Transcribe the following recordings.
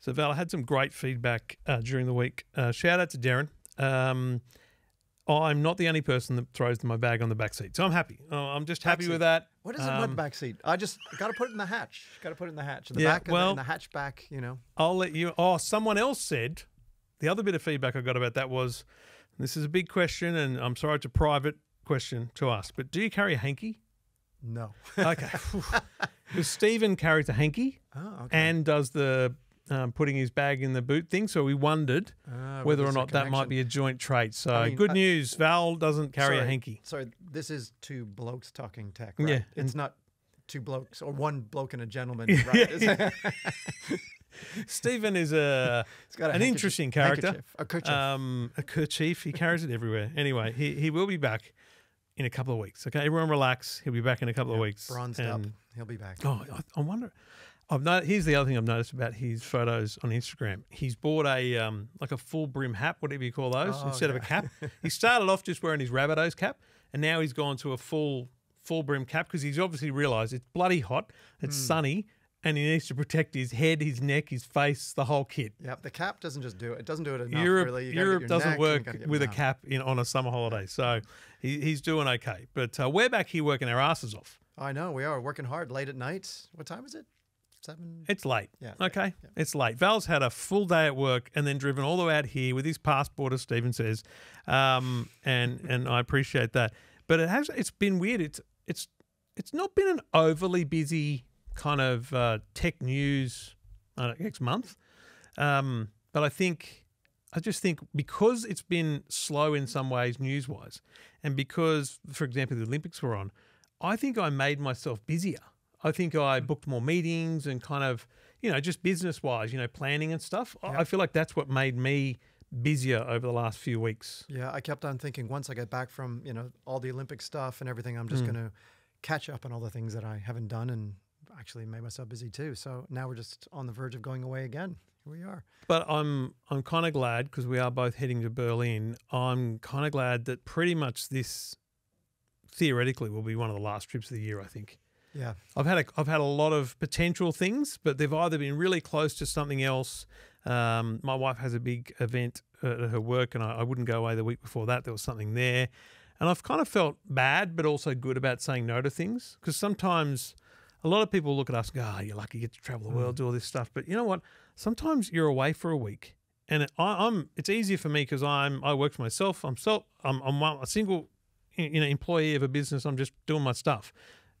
So Val, I had some great feedback uh, during the week. Uh, shout out to Darren. Um, I'm not the only person that throws my bag on the back seat, so I'm happy. Uh, I'm just happy backseat. with that. What is um, it with back seat? I just got to put it in the hatch. Got to put it in the hatch. In the yeah, back, well, the hatchback. You know. I'll let you. Oh, someone else said. The other bit of feedback I got about that was, this is a big question, and I'm sorry it's a private question to ask, but do you carry a hanky? No. okay. Because Stephen carries a hanky oh, okay. and does the um, putting his bag in the boot thing. So we wondered uh, whether or not that might be a joint trait. So I mean, good I, news, Val doesn't carry sorry, a hanky. So this is two blokes talking tech, right? Yeah. It's not two blokes or one bloke and a gentleman, right? Stephen is a, a an interesting character. A kerchief. Um, a kerchief. He carries it everywhere. Anyway, he, he will be back in a couple of weeks. Okay, everyone relax. He'll be back in a couple yeah, of weeks. Bronzed and, up. He'll be back. Oh, I, I wonder. I'm not. Here's the other thing I've noticed about his photos on Instagram. He's bought a um, like a full brim hat, whatever you call those, oh, instead of a cap. he started off just wearing his Rabbitohs cap, and now he's gone to a full full brim cap because he's obviously realised it's bloody hot, it's mm. sunny, and he needs to protect his head, his neck, his face, the whole kit. Yep, the cap doesn't just do it. It doesn't do it enough. Europe, really. Europe doesn't work with a cap in on a summer holiday, so he, he's doing okay. But uh, we're back here working our asses off. I know we are working hard late at night. What time is it? seven. It's late. Yeah. Okay. Yeah. It's late. Val's had a full day at work and then driven all the way out here with his passport, as Stephen says, um, and and I appreciate that. But it has. It's been weird. It's it's it's not been an overly busy kind of uh, tech news uh, next month. Um, but I think I just think because it's been slow in some ways news wise, and because, for example, the Olympics were on, I think I made myself busier I think I mm. booked more meetings and kind of, you know, just business wise, you know, planning and stuff. Yeah. I feel like that's what made me busier over the last few weeks. Yeah, I kept on thinking once I get back from, you know, all the Olympic stuff and everything, I'm just mm. going to catch up on all the things that I haven't done and actually made myself busy too. So now we're just on the verge of going away again. Here we are. But I'm I'm kind of glad because we are both heading to Berlin. I'm kind of glad that pretty much this theoretically will be one of the last trips of the year, I think. Yeah, I've had a, I've had a lot of potential things, but they've either been really close to something else. Um, my wife has a big event at her work, and I, I wouldn't go away the week before that. There was something there, and I've kind of felt bad, but also good about saying no to things because sometimes a lot of people look at us and go, oh, you're lucky you get to travel the world, mm. do all this stuff. But you know what? Sometimes you're away for a week. And I, am it's easier for me because I'm I work for myself. I'm self I'm, I'm a single you know, employee of a business. I'm just doing my stuff.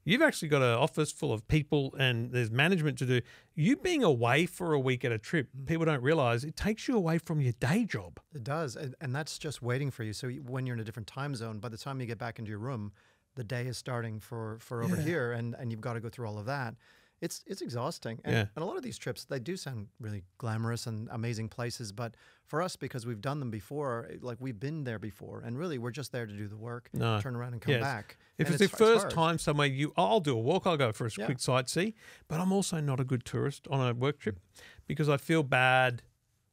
You've actually got an office full of people and there's management to do. You being away for a week at a trip, mm. people don't realize it takes you away from your day job. It does. And, and that's just waiting for you. So when you're in a different time zone, by the time you get back into your room, the day is starting for, for over yeah. here and, and you've got to go through all of that it's it's exhausting. And, yeah. and a lot of these trips, they do sound really glamorous and amazing places, but for us, because we've done them before, eh, like we've been there before, and really we're just there to do the work, no. turn around and come yes. back. If it's, it's the first it's time somewhere you, I'll do a walk, I'll go for a yeah. quick sightsee, but I'm also not a good tourist on a work trip because I feel bad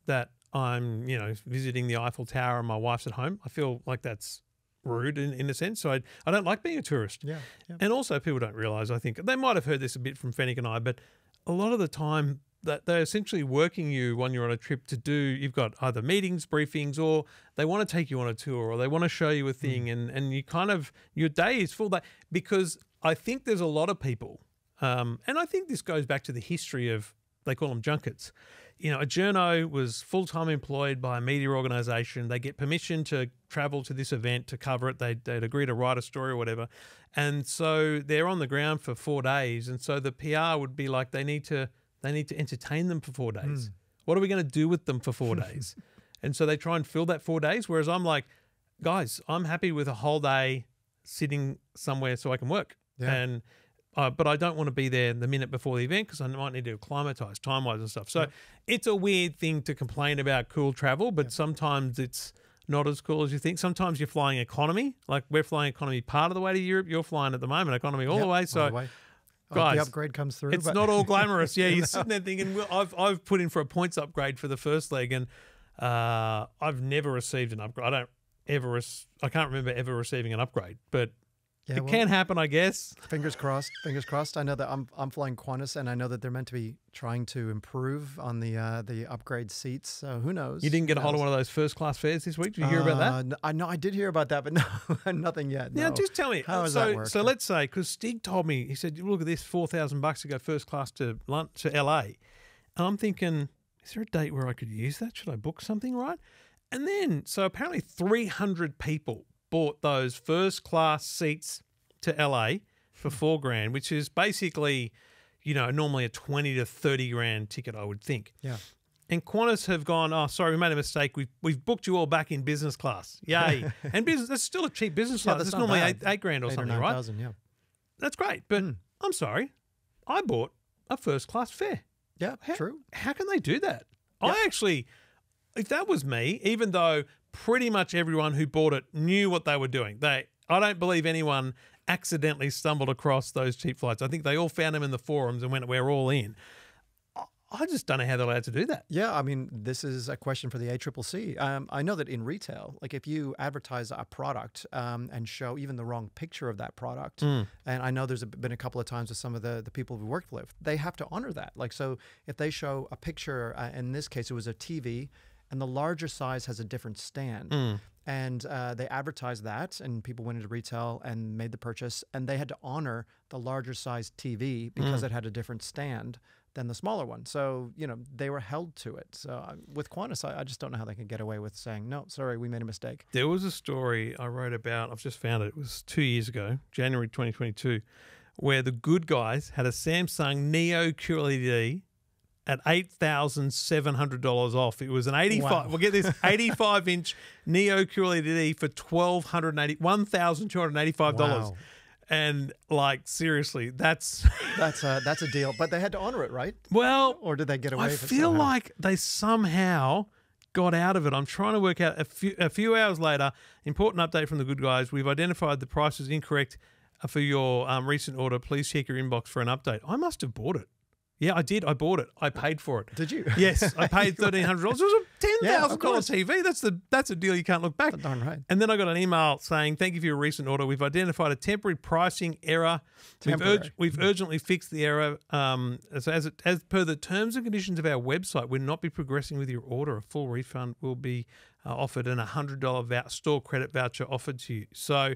that I'm, you know, visiting the Eiffel Tower and my wife's at home. I feel like that's rude in, in a sense. So I, I don't like being a tourist. Yeah, yeah. And also, people don't realize, I think, they might have heard this a bit from Fennick and I, but a lot of the time, that they're essentially working you when you're on a trip to do you've got either meetings briefings or they want to take you on a tour or they want to show you a mm. thing mm. and and you kind of your day is full that because i think there's a lot of people um, and i think this goes back to the history of they call them junkets you know, a journo was full time employed by a media organization. They get permission to travel to this event to cover it. They, they'd agree to write a story or whatever. And so they're on the ground for four days. And so the PR would be like, they need to, they need to entertain them for four days. Mm. What are we going to do with them for four days? and so they try and fill that four days. Whereas I'm like, guys, I'm happy with a whole day sitting somewhere so I can work. Yeah. And, uh, but I don't want to be there the minute before the event because I might need to acclimatize time wise and stuff. So yep. it's a weird thing to complain about cool travel, but yep. sometimes it's not as cool as you think. Sometimes you're flying economy, like we're flying economy part of the way to Europe. You're flying at the moment economy all yep, the way. So. All the way. Guys, the upgrade comes through. It's not all glamorous. Yeah, you're sitting there thinking, well, I've, I've put in for a points upgrade for the first leg, and uh, I've never received an upgrade. I don't ever, I can't remember ever receiving an upgrade, but yeah, it well, can happen, I guess. Fingers crossed. Fingers crossed. I know that I'm I'm flying Qantas, and I know that they're meant to be trying to improve on the uh, the upgrade seats. So who knows? You didn't get a hold of one of those first class fares this week. Did you hear about that? Uh, I know I did hear about that, but no, nothing yet. Now, no. just tell me how does so, that work? So let's say because Stig told me he said, "Look at this, four thousand bucks to go first class to lunch to LA," and I'm thinking, "Is there a date where I could use that? Should I book something right?" And then, so apparently, three hundred people bought those first class seats to LA for four grand, which is basically, you know, normally a 20 to 30 grand ticket, I would think. Yeah. And Qantas have gone, oh, sorry, we made a mistake. We've, we've booked you all back in business class. Yay. and business, that's still a cheap business yeah, class. It's normally eight, eight, grand or eight something, or 9, right? 000, yeah. That's great. But mm. I'm sorry, I bought a first class fare. Yeah, how, true. How can they do that? I actually, if that was me, even though pretty much everyone who bought it knew what they were doing. They, I don't believe anyone accidentally stumbled across those cheap flights. I think they all found them in the forums and went, "We're all in." I just don't know how they're allowed to do that. Yeah, I mean, this is a question for the ACCC. Um, I know that in retail, like if you advertise a product um, and show even the wrong picture of that product, mm. and I know there's been a couple of times with some of the, the people we worked with, they have to honor that. Like, so if they show a picture, uh, in this case, it was a TV and the larger size has a different stand. Mm. And uh, they advertised that, and people went into retail and made the purchase. And they had to honor the larger size TV because mm. it had a different stand than the smaller one. So, you know, they were held to it. So, uh, with Qantas, I, I, just don't know how they can get away with saying, no, sorry, we made a mistake. There was a story I wrote about, I've just found it, it was two years ago, January 2022, where the good guys had a Samsung Neo QLED at eight thousand seven hundred dollars off. It was an eighty-five. Wow. We'll get this eighty-five inch Neo QLED for twelve hundred eighty one thousand two hundred eighty-five dollars. Wow. And like seriously, that's that's a that's a deal. But they had to honor it, right? Well, or did they get away? I feel somehow? like they somehow got out of it. I'm trying to work out. A few, a few hours later, important update from the good guys. We've identified the price is incorrect uh, for your um, recent order. Please check your inbox for an update. I must have bought it. Yeah, I did. I bought it. I paid for it. Did you? Yes, I paid thirteen hundred dollars. It was a ten thousand yeah, TV. That's the that's a deal you can't look back. Darn right. And then I got an email saying, "Thank you for your recent order. We've identified a temporary pricing error. Temporary. We've, ur we've urgently fixed the error. Um, so as it, as per the terms and conditions of our website, we'll not be progressing with your order. A full refund will be uh, offered, and a hundred dollar store credit voucher offered to you. So,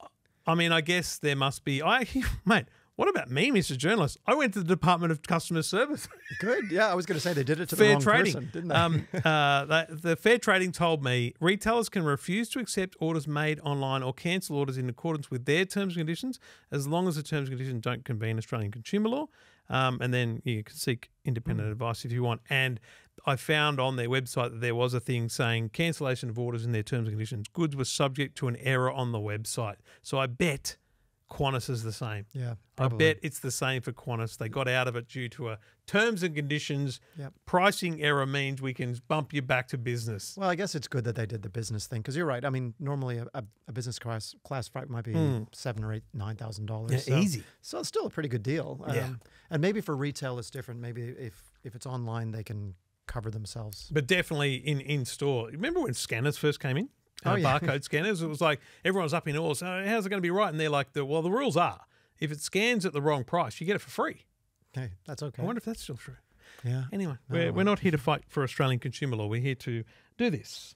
oh, I mean, I guess there must be. I mate. What about me, Mr. Journalist? I went to the Department of Customer Service. Good. Yeah, I was going to say they did it to fair the wrong trading. person, didn't they? um, uh, the, the fair trading told me retailers can refuse to accept orders made online or cancel orders in accordance with their terms and conditions, as long as the terms and conditions don't convene Australian consumer law. Um, and then you can seek independent mm. advice if you want. And I found on their website that there was a thing saying cancellation of orders in their terms and conditions. Goods were subject to an error on the website. So I bet Qantas is the same. Yeah, probably. I bet it's the same for Qantas. They got out of it due to a terms and conditions yep. pricing error means we can bump you back to business. Well, I guess it's good that they did the business thing because you're right. I mean, normally a, a, a business class class flight might be mm. seven or eight, nine thousand dollars. Yeah, so, easy. So it's still a pretty good deal. Um, yeah. and maybe for retail it's different. Maybe if if it's online, they can cover themselves. But definitely in in store. Remember when scanners first came in? oh, yeah. barcode scanners. It was like everyone's up in arms. So how's it going to be right? And they're like, well, the rules are if it scans at the wrong price, you get it for free. Okay, that's okay. I wonder if that's still true. Yeah. Anyway, no, oh, we're, we're not here to fight for Australian consumer law. We're here to do this.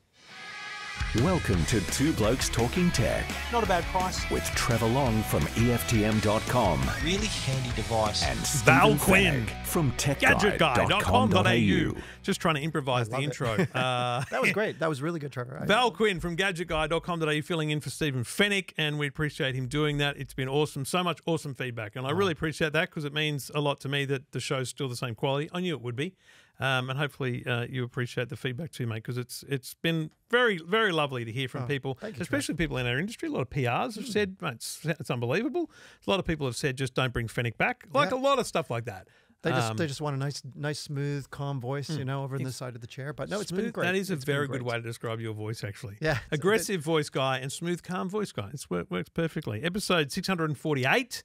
Welcome to Two Blokes Talking Tech. Not a bad price. With Trevor Long from EFTM.com. Really handy device. And Stephen Val Quinn from TechGuide.com.au. Just trying to improvise the intro. Uh, that was great. That was really good, Trevor. Val Quinn from GadgetGuy.com.au filling in for Stephen Fennick, and we appreciate him doing that. It's been awesome. So much awesome feedback, and I oh. really appreciate that because it means a lot to me that the show's still the same quality. I knew it would be. Um, and hopefully uh, you appreciate the feedback too, mate, because it's it's been very very lovely to hear from oh, people, especially people in our industry. A lot of PRs have mm. said, mate, it's, it's, unbelievable. A lot of people have said, just don't bring Fennec back. Like yeah. a lot of stuff like that. They just um, they just want a nice nice smooth calm voice, mm, you know, over in the side of the chair. But no, it's smooth, been great. That is a it's very good way to describe your voice, actually. Yeah, aggressive voice guy and smooth calm voice guy. It works perfectly. Episode six hundred and forty eight,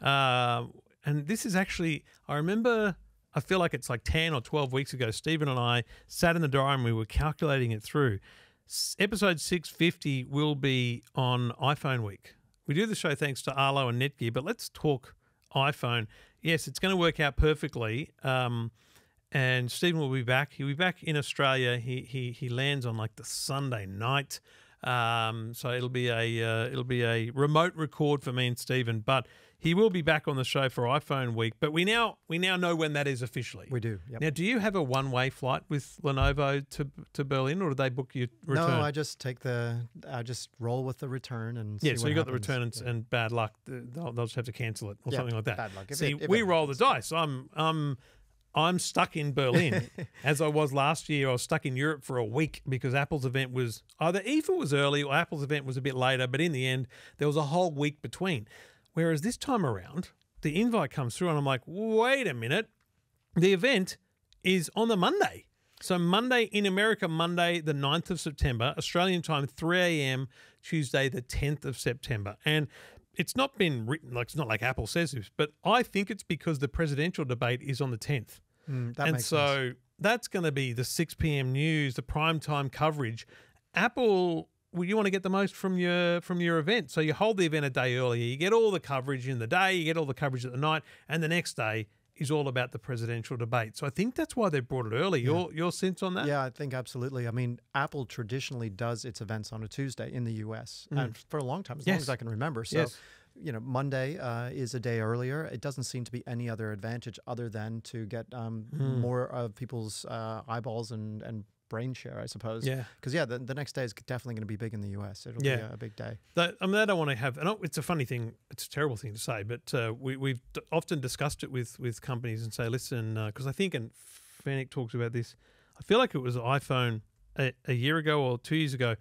uh, and this is actually I remember I feel like it's like 10 or 12 weeks ago, Stephen and I sat in the diary and we were calculating it through. S- episode 650 will be on iPhone week. We do the show thanks to Arlo and Netgear, but let's talk iPhone. Yes, it's going to work out perfectly. Um, and Stephen will be back. He'll be back in Australia. He he he lands on like the Sunday night. Um, so it'll be a uh, it'll be a remote record for me and Stephen. But he will be back on the show for iPhone Week, but we now we now know when that is officially. We do. Yep. Now, do you have a one way flight with Lenovo to to Berlin, or do they book you return? No, I just take the I just roll with the return and yeah. so you got happens. the return and, yeah. and bad luck. They'll, they'll, just have to cancel it or something like that. Bad luck. If See, it, we roll the dice. I'm I'm I'm stuck in Berlin as I was last year. I was stuck in Europe for a week because Apple's event was either it was early or Apple's event was a bit later, but in the end, there was a whole week between. Whereas this time around, the invite comes through and I'm like, wait a minute, the event is on the Monday. So Monday in America, Monday the 9th of September, Australian time 3 a.m., Tuesday the 10th of September. And it's not been written like it's not like Apple says this, but I think it's because the presidential debate is on the 10th. Mm, and so sense. that's going to be the 6 p.m. news, the prime time coverage. Apple well, you want to get the most from your from your event. So you hold the event a day earlier. You get all the coverage in the day. You get all the coverage at the night, and the next day is all about the presidential debate. So I think that's why they brought it early. Your your sense on that? Yeah, I think absolutely. I mean, Apple traditionally does its events on a Tuesday in the US mm. and for a long time, as yes. long as I can remember. So yes. You know, Monday uh, is a day earlier. It doesn't seem to be any other advantage other than to get um, mm. more of people's uh, eyeballs and, and brain share, I suppose. Yeah. Because yeah, the, the next day is definitely going to be big in the U.S. It'll yeah. be a, a big day. That, I mean, that I want to have, and it's a funny thing. It's a terrible thing to say, but uh, we we've often discussed it with with companies and say, listen, because uh, I think and Fennec talks about this. I feel like it was iPhone a, a year ago or two years ago,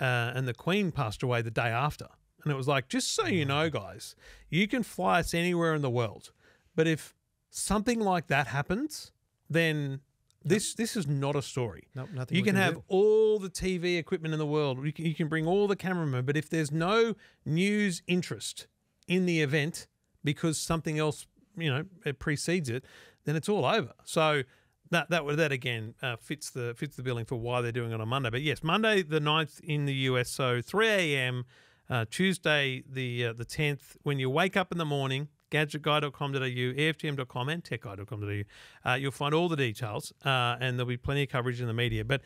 uh, and the Queen passed away the day after, and it was like, just so you know, mm. guys, you can fly us anywhere in the world, but if something like that happens, then this this is not a story. Nope, nothing. You can, can have do. all the TV equipment in the world. You can, you can bring all the cameramen, but if there's no news interest in the event because something else, you know, it precedes it, then it's all over. So that that that again uh, fits the fits the billing for why they're doing it on Monday. But yes, Monday the 9th in the US, so 3 a.m. Uh, Tuesday the uh, the 10th. When you wake up in the morning, gadgetguy.com.au, AFTM.com, and techguy.com.au. Uh, you'll find all the details, uh, and there'll be plenty of coverage in the media. But,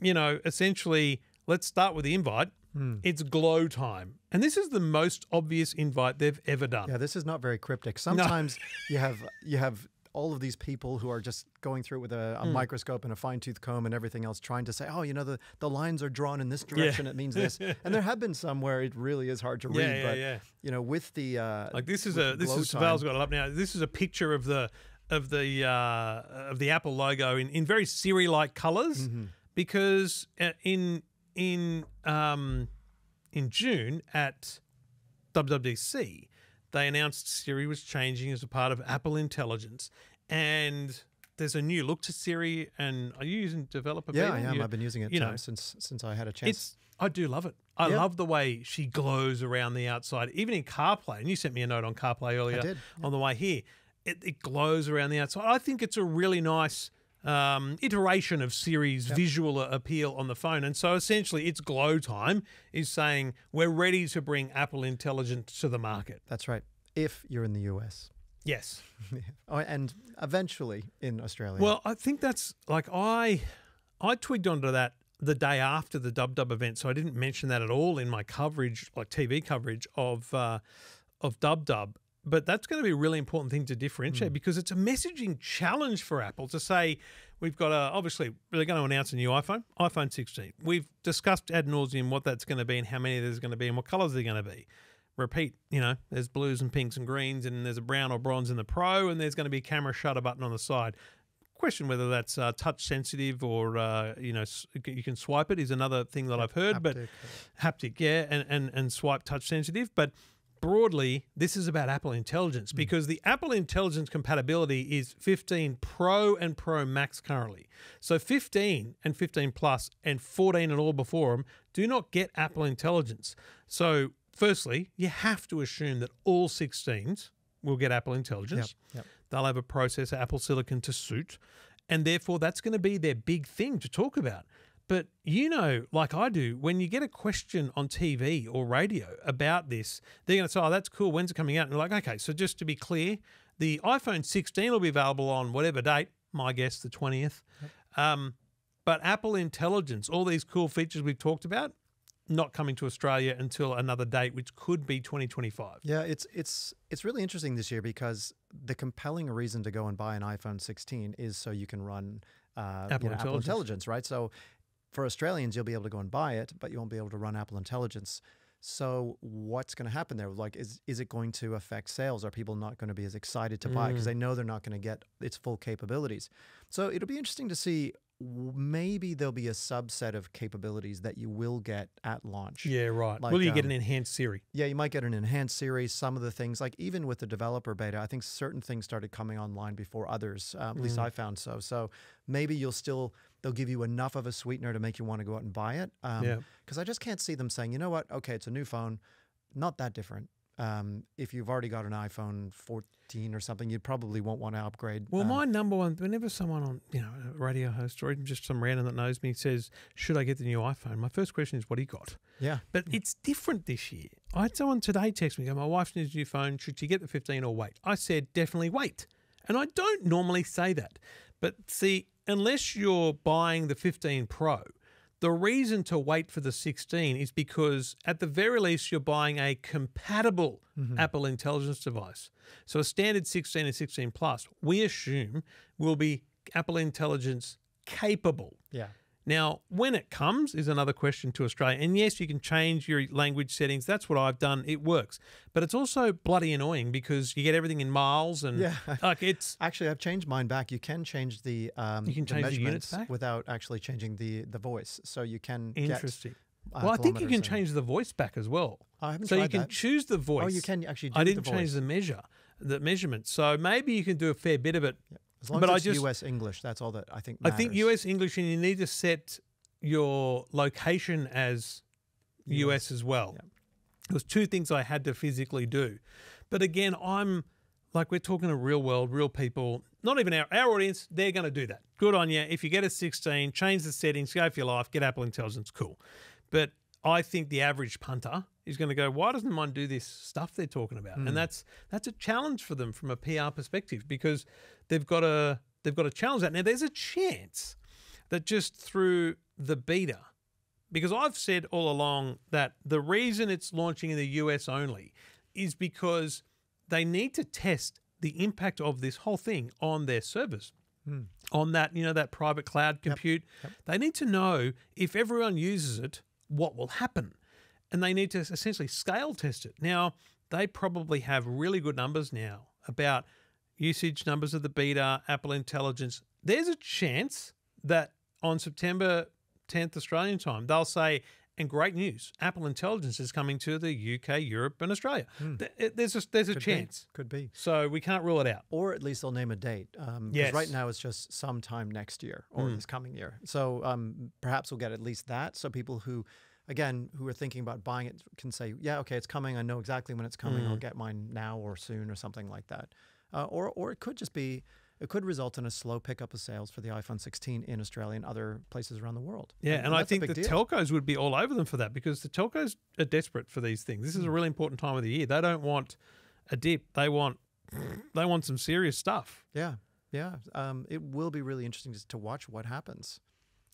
you know, essentially, let's start with the invite. Hmm. It's glow time. And this is the most obvious invite they've ever done. Yeah, this is not very cryptic. Sometimes no. you have you have all of these people who are just going through it with a, a mm. microscope and a fine tooth comb and everything else, trying to say, oh, you know, the, the lines are drawn in this direction, yeah. it means this. and there have been some where it really is hard to yeah, read, yeah, but yeah. you know, with the uh, like this is a this is time, Val's got it up now. This is a picture of the of the uh, of the Apple logo in in very Siri like colors, mm -hmm. because uh, in in um, in June at WWDC they announced Siri was changing as a part of Apple Intelligence, and there's a new look to Siri. And are you using developer? Yeah, I am. You, I've been using it you uh, know, since since I had a chance. I do love it. I love the way she glows around the outside, even in CarPlay. And you sent me a note on CarPlay earlier did, on the way here. It, it glows around the outside. I think it's a really nice um, iteration of Siri's yep. visual appeal on the phone. And so essentially, its glow time is saying we're ready to bring Apple Intelligence to the market. That's right. If you're in the US. Yes. oh, and eventually in Australia. Well, I think that's like I I twigged onto that the day after the Dub Dub event, so I didn't mention that at all in my coverage, like TV coverage of uh, of Dub Dub but that's going to be a really important thing to differentiate mm. because it's a messaging challenge for Apple to say we've got a obviously they're going to announce a new iPhone, iPhone 16. We've discussed ad nauseum what that's going to be and how many there's going to be and what colors they're going to be. Repeat, you know, there's blues and pinks and greens and there's a brown or bronze in the Pro and there's going to be a camera shutter button on the side. Question whether that's uh, touch sensitive or uh, you know you can swipe it is another thing that I've heard, haptic. but haptic, yeah, and, and and swipe touch sensitive, but broadly, this is about Apple Intelligence hmm. because the Apple Intelligence compatibility is 15 Pro and Pro Max currently. So 15 and 15 Plus and 14 and all before them do not get Apple Intelligence. So, firstly, you have to assume that all 16s will get Apple Intelligence. Yep, yep. They'll have a processor, Apple Silicon to suit. And therefore, that's going to be their big thing to talk about. But you know, like I do, when you get a question on TV or radio about this, they're going to say, oh, that's cool. When's it coming out? And you're like, okay, so just to be clear, the iPhone 16 will be available on whatever date, my guess, the 20th. Yep. Um, but Apple Intelligence, all these cool features we've talked about, not coming to Australia until another date, which could be 2025. Yeah, it's it's it's really interesting this year because the compelling reason to go and buy an iPhone 16 is so you can run uh, Apple, you know, Intelligence. Apple Intelligence, right? So for Australians, you'll be able to go and buy it, but you won't be able to run Apple Intelligence. So what's going to happen there? Like, is is it going to affect sales? Are people not going to be as excited to buy because mm. they know they're not going to get its full capabilities? So it'll be interesting to see. Maybe there'll be a subset of capabilities that you will get at launch. Yeah, right. Like, will you um, get an enhanced Siri? Yeah, you might get an enhanced Siri. Some of the things, like even with the developer beta, I think certain things started coming online before others. Um, at mm. least I found so. So maybe you'll still they'll give you enough of a sweetener to make you want to go out and buy it. Um, yeah. Because I just can't see them saying, you know what? Okay, it's a new phone, not that different. Um, if you've already got an iPhone 14 or something, you probably won't want to upgrade. Well, um, my number one, whenever someone on, you know, a radio host or even just some random that knows me says, should I get the new iPhone? My first question is, what do you got? Yeah. But it's different this year. I had someone today text me, go, my wife needs a new phone. Should she get the 15 or wait? I said, definitely wait. And I don't normally say that. But see, unless you're buying the 15 Pro, the reason to wait for the 16 is because, at the very least, you're buying a compatible mm-hmm. Apple Intelligence device. So, a standard 16 and 16 Plus, we assume, will be Apple Intelligence capable. Yeah. Now, when it comes is another question to Australia. And yes, you can change your language settings. That's what I've done. It works. But it's also bloody annoying because you get everything in miles and yeah. like it's actually I've changed mine back. You can change the um you can change the, the units back? without actually changing the the voice. So you can Interesting. Get, uh, well, I think you can change the voice back as well. Oh, I haven't so you can that. choose the voice. Oh, you can actually. I didn't the change the measure, the measurement. So maybe you can do a fair bit of it yep. As long but as it's just, US English, that's all that I think matters. I think US English, and you need to set your location as US, US as well. Yeah. There was two things I had to physically do. But again, I'm like we're talking to real world, real people, not even our, our audience, they're going to do that. Good on you. If you get a 16, change the settings, go for your life, get Apple Intelligence, cool. But I think the average punter – is going to go, why doesn't mine do this stuff they're talking about? Mm. And hmm. that's that's a challenge for them from a PR perspective because they've got to they've got to challenge that. Now there's a chance that just through the beta, because I've said all along that the reason it's launching in the US only is because they need to test the impact of this whole thing on their servers. Mm. On that, you know, that private cloud compute, yep. Yep. they need to know if everyone uses it, what will happen and they need to essentially scale test it. Now, they probably have really good numbers now about usage numbers of the beta, Apple Intelligence. There's a chance that on September 10th Australian time, they'll say, and great news, Apple Intelligence is coming to the UK, Europe, and Australia. Hmm. There's a, there's a could chance. Be. Could be. So we can't rule it out. Or at least they'll name a date. Um, yes. Right now it's just sometime next year or mm. this coming year. So um, perhaps we'll get at least that. So people who again, who are thinking about buying it can say, yeah, okay, it's coming. I know exactly when it's coming. Mm. I'll get mine now or soon or something like that. Uh, or, or it could just be, it could result in a slow pickup of sales for the iPhone 16 in Australia and other places around the world. Yeah, and, and I think the deal. telcos would be all over them for that because the telcos are desperate for these things. This is a mm. really important time of the year. They don't want a dip. They want they want some serious stuff. Yeah, yeah. Um, it will be really interesting to watch what happens.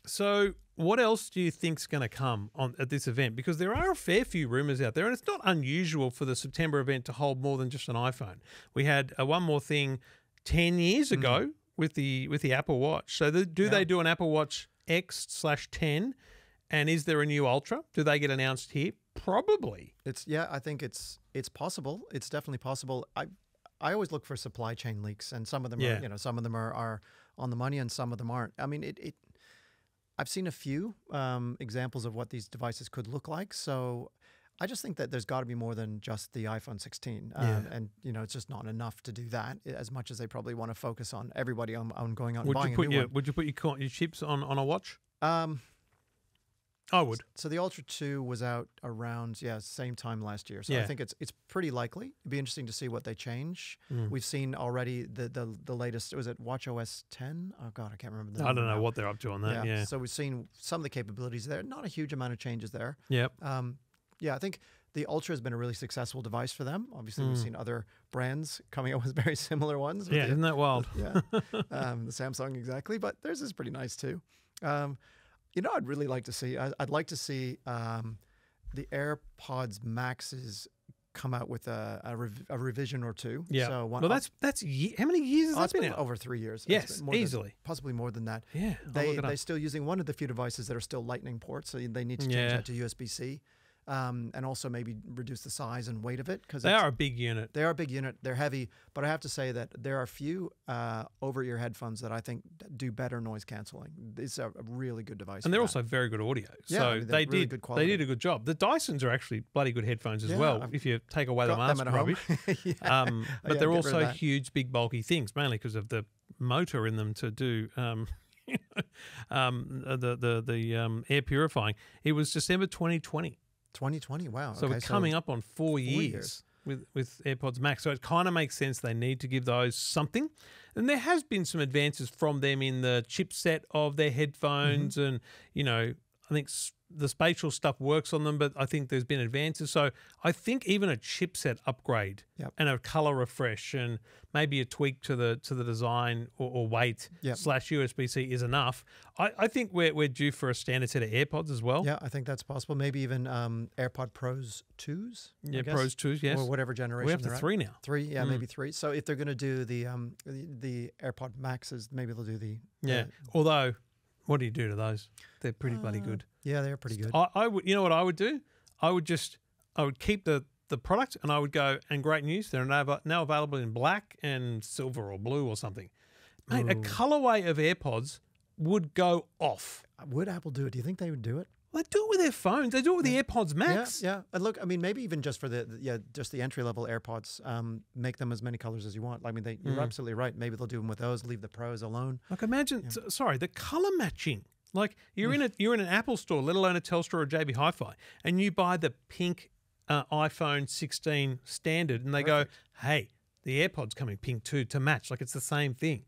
So what else do you think's going to come on at this event? Because there are a fair few rumors out there, and it's not unusual for the September event to hold more than just an iPhone. We had a, uh, one more thing ten years mm. ago mm. with the with the Apple Watch. So the, do yeah. they do an Apple Watch X slash ten? And is there a new Ultra? Do they get announced here? Probably. It's yeah. I think it's it's possible. It's definitely possible. I I always look for supply chain leaks, and some of them yeah. are you know some of them are are on the money, and some of them aren't. I mean it it I've seen a few um, examples of what these devices could look like. So I just think that there's got to be more than just the iPhone 16, um, yeah. and you know it's just not enough to do that. As much as they probably want to focus on everybody on, on going out would buying you put your, one. Would you put your, your chips on on a watch? Um, I would. So the Ultra 2 was out around yeah same time last year. So yeah. I think it's it's pretty likely. It'd be interesting to see what they change. Mm. We've seen already the the the latest was it Watch OS 10? Oh god, I can't remember the I don't know now. what they're up to on that. Yeah. yeah. So we've seen some of the capabilities there. Not a huge amount of changes there. Yeah. Um yeah, I think the Ultra has been a really successful device for them. Obviously, mm. we've seen other brands coming up with very similar ones. Yeah, the, isn't that wild? yeah, um, the Samsung exactly, but theirs is pretty nice too. Um, you know, I'd really like to see. I, would like to see um, the AirPods Maxes come out with a, a, rev- a revision or two. Yeah. So one, well, that's that's ye- how many years has oh, that been, been Over three years. Yes, easily, than, possibly more than that. Yeah. They they're still using one of the few devices that are still Lightning ports, so they need to change yeah. that to USB C um, and also maybe reduce the size and weight of it because they are a big unit. They are a big unit. They're heavy, but I have to say that there are few uh, over-ear headphones that I think do better noise canceling. It's a really good device, and they're that. also very good audio. Yeah, so I mean, they really did they did a good job. The Dysons are actually bloody good headphones as yeah, well. I've if you take away the mask rubbish, yeah. um, but yeah, they're also huge, big, bulky things, mainly because of the motor in them to do. Um, um, the the the um, air purifying. It was December 2020. 2020. Wow. So okay, we're coming up on four, four years, years. With, with AirPods Max. So it kind of makes sense they need to give those something. And there has been some advances from them in the chipset of their headphones mm-hmm. and, you know, I think the spatial stuff works on them, but I think there's been advances. So I think even a chipset upgrade yep. and a color refresh and maybe a tweak to the to the design or, or weight yep. slash USB C is enough. I, I, think we're, we're due for a standard set of AirPods as well. Yeah, I think that's possible. Maybe even um, AirPod Pros twos. Yeah, Pros twos. Yes, or whatever generation. We have to three now. Three, yeah, mm. maybe three. So if they're going to do the um, the, the AirPod Maxes, maybe they'll do the yeah. Uh, Although what do you do to those? They're pretty uh, bloody good. Yeah, they're pretty good. I, I would, you know what I would do? I would just, I would keep the the product and I would go, and great news, they're now, now available in black and silver or blue or something. Mate, Ooh. a colorway of AirPods would go off. Would Apple do it? Do you think they would do it? They do it with their phones. They do it with the AirPods Max. Yeah, yeah. And look, I mean, maybe even just for the, the yeah, just the entry level AirPods, um, make them as many colors as you want. I mean, they, you're mm. absolutely right. Maybe they'll do them with those. Leave the pros alone. Like, imagine. Yeah. Sorry, the color matching. Like you're in a you're in an Apple store, let alone a Telstra or JB Hi-Fi, and you buy the pink uh, iPhone 16 standard, and they Perfect. go, "Hey, the AirPods coming pink too to match. Like it's the same thing."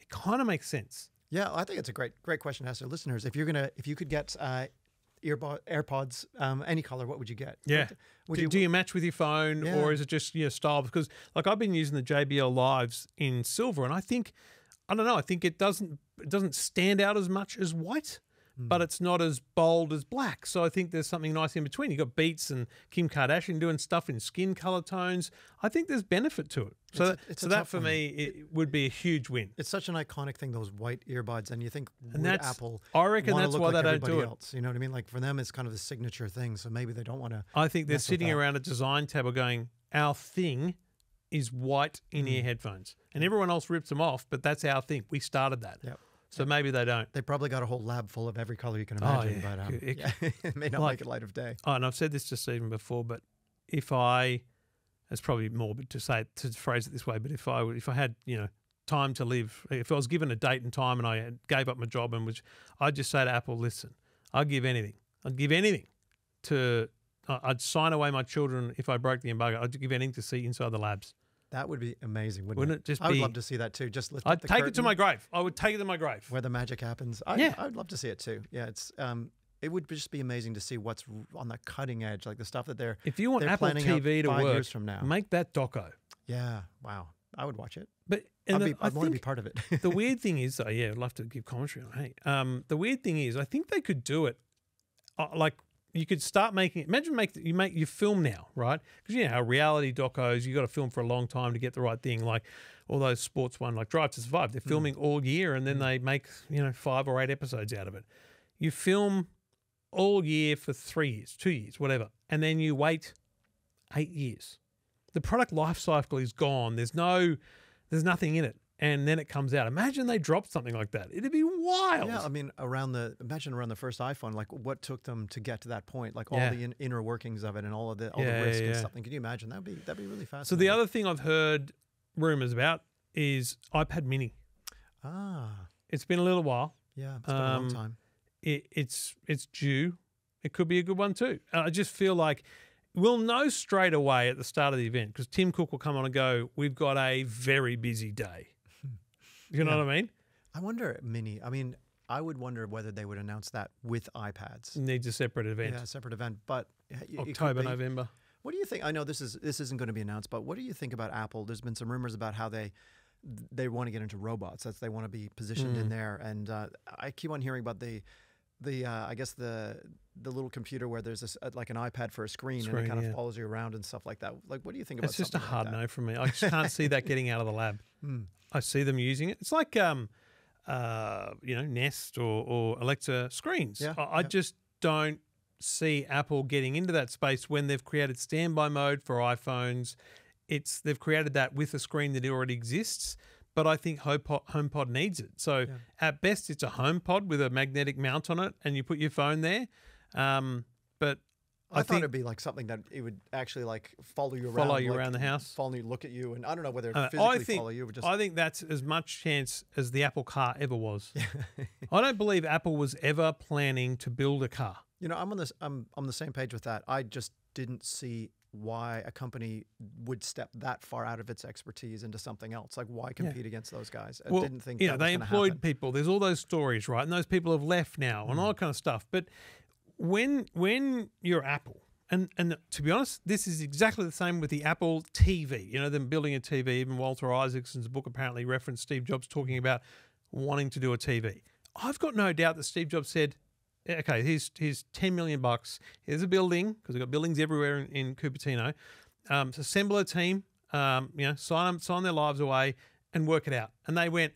It kind of makes sense. Yeah, I think it's a great great question to ask our listeners. If you're gonna if you could get uh, AirPods um, any color, what would you get? Yeah, would do, you, do you match with your phone yeah. or is it just your style? Because like I've been using the JBL Lives in silver, and I think I don't know. I think it doesn't it doesn't stand out as much as white, mm. but it's not as bold as black. So I think there's something nice in between. You got Beats and Kim Kardashian doing stuff in skin color tones. I think there's benefit to it. So it's, that, it's so that for one. me it would be a huge win. It's such an iconic thing those white earbuds, and you think and that's, Apple. I reckon that's why like they don't do it. Else, you know what I mean? Like for them, it's kind of the signature thing. So maybe they don't want to. I think they're sitting around a design table going, "Our thing is white in hmm. ear mm. headphones." and everyone else rips them off. But that's our thing. We started that. Yep. So maybe they don't. They probably got a whole lab full of every color you can oh, imagine, oh, yeah. but um, it, yeah, it, may not like, make it light of day. Oh, and I've said this just even before, but if I, it's probably morbid to say to phrase it this way, but if I if I had you know time to live, if I was given a date and time, and I gave up my job, and which I'd just say to Apple, listen, I'd give anything, I'd give anything to, I'd sign away my children if I broke the embargo. I'd give anything to see inside the labs. That would be amazing, wouldn't, wouldn't it? it? just I would be, love to see that too. Just lift I'd take it to my grave. I would take it to my grave. Where the magic happens. I, yeah. I would love to see it too. Yeah, it's um, it would just be amazing to see what's on the cutting edge, like the stuff that they're. If you want Apple TV to work from now, make that doco. Yeah, wow, I would watch it. But I'd, be, I'd want to be part of it. the weird thing is, though, yeah, I'd love to give commentary on. Hey, um, the weird thing is, I think they could do it, uh, like you could start making. Imagine make you make your film now, right? Because you know how reality docos, you got to film for a long time to get the right thing. Like all those sports one, like Drive to Survive, they're hmm. filming mm. all year and then hmm. they make you know five or eight episodes out of it. You film all year for three years, two years, whatever, and then you wait eight years. The product life cycle is gone. There's no, there's nothing in it and then it comes out. Imagine they dropped something like that. It'd be wild. Yeah, I mean, around the imagine around the first iPhone, like what took them to get to that point, like all the in, inner workings of it and all of the all yeah, the risk yeah, and something. Can you imagine? That'd be that'd be really fascinating. So the other thing I've heard rumors about is iPad Mini. Ah, it's been a little while. Yeah, it's been um, a long um, time. It, it's it's due. It could be a good one too. I just feel like we'll know straight away at the start of the event because Tim Cook will come on and go, "We've got a very busy day." You know what I mean? I wonder, Mini. I mean, I would wonder whether they would announce that with iPads. Needs a separate event. Yeah, a separate event. But October, be, November. What do you think? I know this is this isn't going to be announced, but what do you think about Apple? There's been some rumors about how they they want to get into robots. That's they want to be positioned mm. in there, and uh, I keep on hearing about the the uh, I guess the the little computer where there's a uh, like an iPad for a screen, screen and it kind yeah. of follows you around and stuff like that. Like, what do you think about? It's just a hard like no for me. I just can't see that getting out of the lab. Mm. I see them using it. It's like um, uh, you know, Nest or, or Alexa screens. Yeah, I, I yeah. just don't see Apple getting into that space when they've created standby mode for iPhones. It's they've created that with a screen that already exists but I think HomePod, HomePod needs it. So yeah. at best, it's a HomePod with a magnetic mount on it, and you put your phone there. Um, but I, I thought it'd be like something that it would actually like follow you around, follow you like, around the house, follow you, look at you, and I don't know whether it uh, physically I think, follow you. Or just... I think that's as much chance as the Apple car ever was. I don't believe Apple was ever planning to build a car. You know, I'm on this. I'm on the same page with that. I just didn't see why a company would step that far out of its expertise into something else. Like, why compete yeah. against those guys? I well, didn't think. Yeah, they employed happen. people. There's all those stories, right? And those people have left now, mm. and hmm. all that kind of stuff. But when when you're Apple, and and to be honest, this is exactly the same with the Apple TV. You know, them building a TV. Even Walter Isaacson's book apparently referenced Steve Jobs talking about wanting to do a TV. I've got no doubt that Steve Jobs said, okay, here's here's ten million bucks. Here's a building because we've got buildings everywhere in, in Cupertino. Um, so assemble a team. Um, you know, sign them, sign their lives away, and work it out. And they went.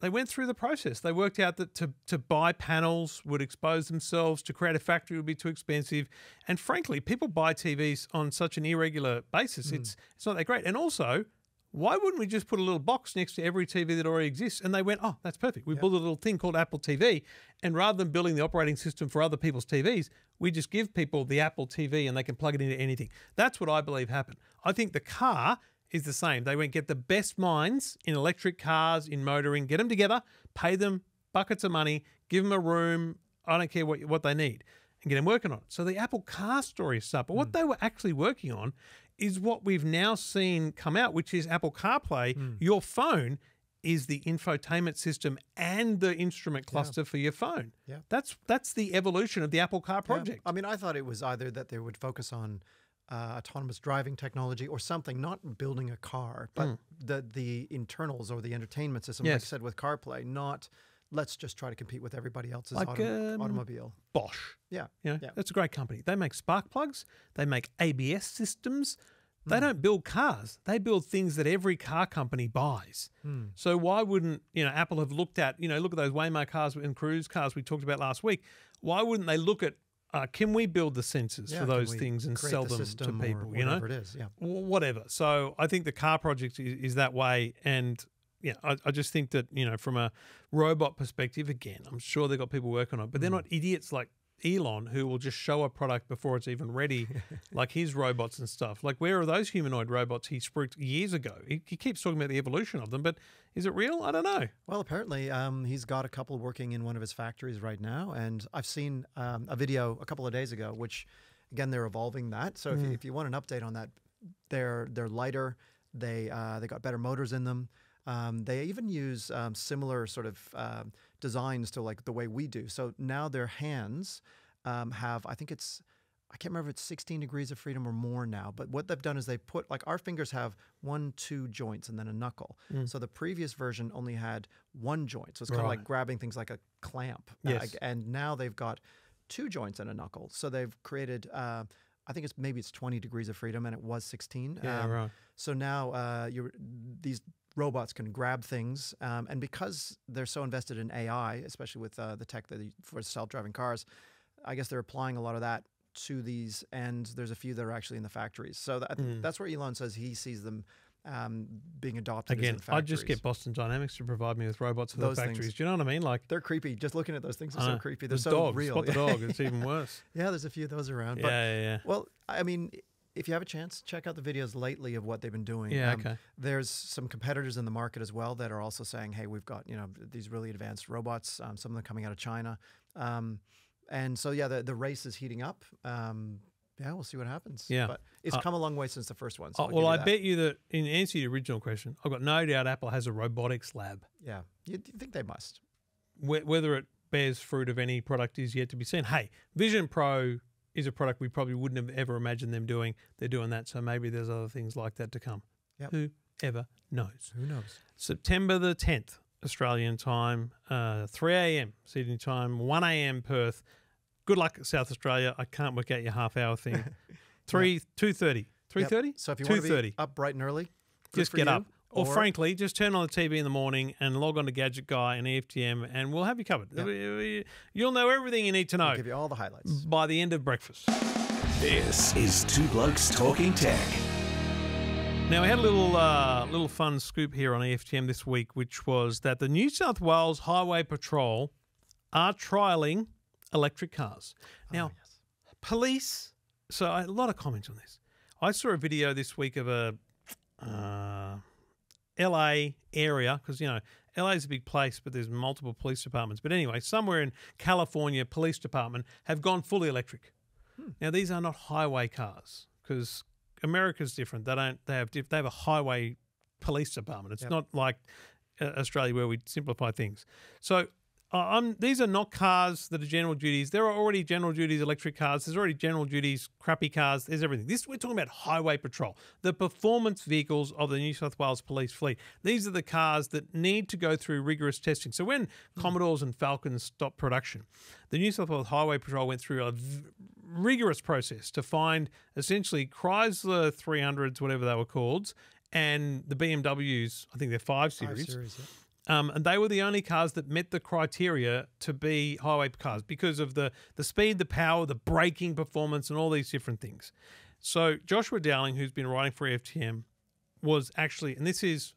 They went through the process. They worked out that to, to buy panels would expose themselves, to create a factory would be too expensive. And frankly, people buy TVs on such an irregular basis. Mm. It's it's not that great. And also, why wouldn't we just put a little box next to every TV that already exists? And they went, oh, that's perfect. We yep. built a little thing called Apple TV. And rather than building the operating system for other people's TVs, we just give people the Apple TV and they can plug it into anything. That's what I believe happened. I think the car is the same. They went get the best minds in electric cars, in motoring, get them together, pay them buckets of money, give them a room. I don't care what, what they need and get them working on it. So the Apple car story is up. But what hmm. they were actually working on is what we've now seen come out, which is Apple CarPlay. Mm. Your phone is the infotainment system and the instrument cluster yeah. for your phone. Yeah. That's that's the evolution of the Apple Car project. Yeah. I mean, I thought it was either that they would focus on uh, autonomous driving technology or something, not building a car, but mm. the the internals or the entertainment system, yes. like I said with CarPlay, not let's just try to compete with everybody else's like, um, automobile. Bosch. Yeah. You know, yeah. That's a great company. They make spark plugs, they make ABS systems. They mm. don't build cars. They build things that every car company buys. Mm. So why wouldn't, you know, Apple have looked at, you know, look at those Waymo cars and Cruise cars we talked about last week. Why wouldn't they look at uh, can we build the sensors yeah, for those things and sell the them to people? Or, you know, whatever it is, yeah, whatever. So I think the car project is, is that way, and yeah, I, I, just think that you know from a robot perspective, again, I'm sure they've got people working on it, but they're hmm. not idiots like Elon who will just show a product before it's even ready, like his robots and stuff. Like where are those humanoid robots he spruiked years ago? He, he, keeps talking about the evolution of them, but is it real? I don't know. Well, apparently um, he's got a couple working in one of his factories right now, and I've seen um, a video a couple of days ago, which again they're evolving that. So mm. if, you, hmm. if, you, want an update on that, they're they're lighter. They uh, they got better motors in them. Um, they even use um, similar sort of uh, designs to like the way we do. So now their hands um, have, I think it's, I can't remember if it's 16 degrees of freedom or more now, but what they've done is they put, like our fingers have one, two joints and then a knuckle. Mm. So the previous version only had one joint. So it's kind right. of like grabbing things like a clamp. Uh, yes. Uh, and now they've got two joints and a knuckle. So they've created, uh, I think it's maybe it's 20 degrees of freedom, and it was 16. Yeah, um, right. So now uh, these robots can grab things. Um, and because they're so invested in AI, especially with uh, the tech that for self-driving cars, I guess they're applying a lot of that to these. And there's a few that are actually in the factories. So that, mm. that's where Elon says he sees them um, being adopted again. I just get Boston Dynamics to provide me with robots for those the factories. Things. Do you know what I mean? Like they're creepy. Just looking at those things are so creepy. They're the so dog, real. Spot the dog. It's even worse. yeah, there's a few of those around. Yeah, but, yeah, yeah. Well, I mean, if you have a chance, check out the videos lately of what they've been doing. Yeah, um, okay. There's some competitors in the market as well that are also saying, "Hey, we've got you know these really advanced robots. Um, some of them coming out of China." Um, and so yeah, the the race is heating up. Um, yeah, we'll see what happens. Yeah, but it's uh, come a long way since the first one. So uh, well, I bet you that in answer to your original question, I've got no doubt Apple has a robotics lab. Yeah, you think they must. Wh whether it bears fruit of any product is yet to be seen. Hey, Vision Pro is a product we probably wouldn't have ever imagined them doing. They're doing that, so maybe there's other things like that to come. Yep. Who ever knows? Who knows? September the 10th, Australian time, uh, 3 a.m. Sydney time, 1 a.m. Perth. Good luck, South Australia. I can't work out your half hour thing. Three, 2.30. 3.30? Yep. So if you want to be up bright and early, just get you. up. Or, or, frankly, just turn on the TV in the morning and log on to Gadget Guy and EFTM, and we'll have you covered. Yeah, You'll know everything you need to know. We'll give you all the highlights by the end of breakfast. This is Two Blokes Talking Tech. Now we had a little uh, little fun scoop here on EFTM this week, which was that the New South Wales Highway Patrol are trialing electric cars. Ah, now, oh, yes. police. So a lot of comments on this. I saw a video this week of a. Uh, LA area, because, you know, LA is a big place, but there's multiple police departments. But anyway, somewhere in California, police department have gone fully electric. Hmm. Now, these are not highway cars because America's different. They don't. They have. they have a highway police department. It's yep. not like uh, Australia where we simplify things. So uh, I'm, these are not cars that are general duties. There are already general duties electric cars. There's already general duties crappy cars. There's everything. This we're talking about highway patrol, the performance vehicles of the New South Wales Police fleet. These are the cars that need to go through rigorous testing. So when hmm. Commodores and Falcons stopped production, the New South Wales Highway Patrol went through a rigorous process to find essentially Chrysler 300s, whatever they were called, and the BMWs. I think they're five series. Five series yeah um, and they were the only cars that met the criteria to be highway cars because of the, the speed, the power, the braking performance, and all these different things. So Joshua Dowling, who's been riding for FTM, was actually, and this is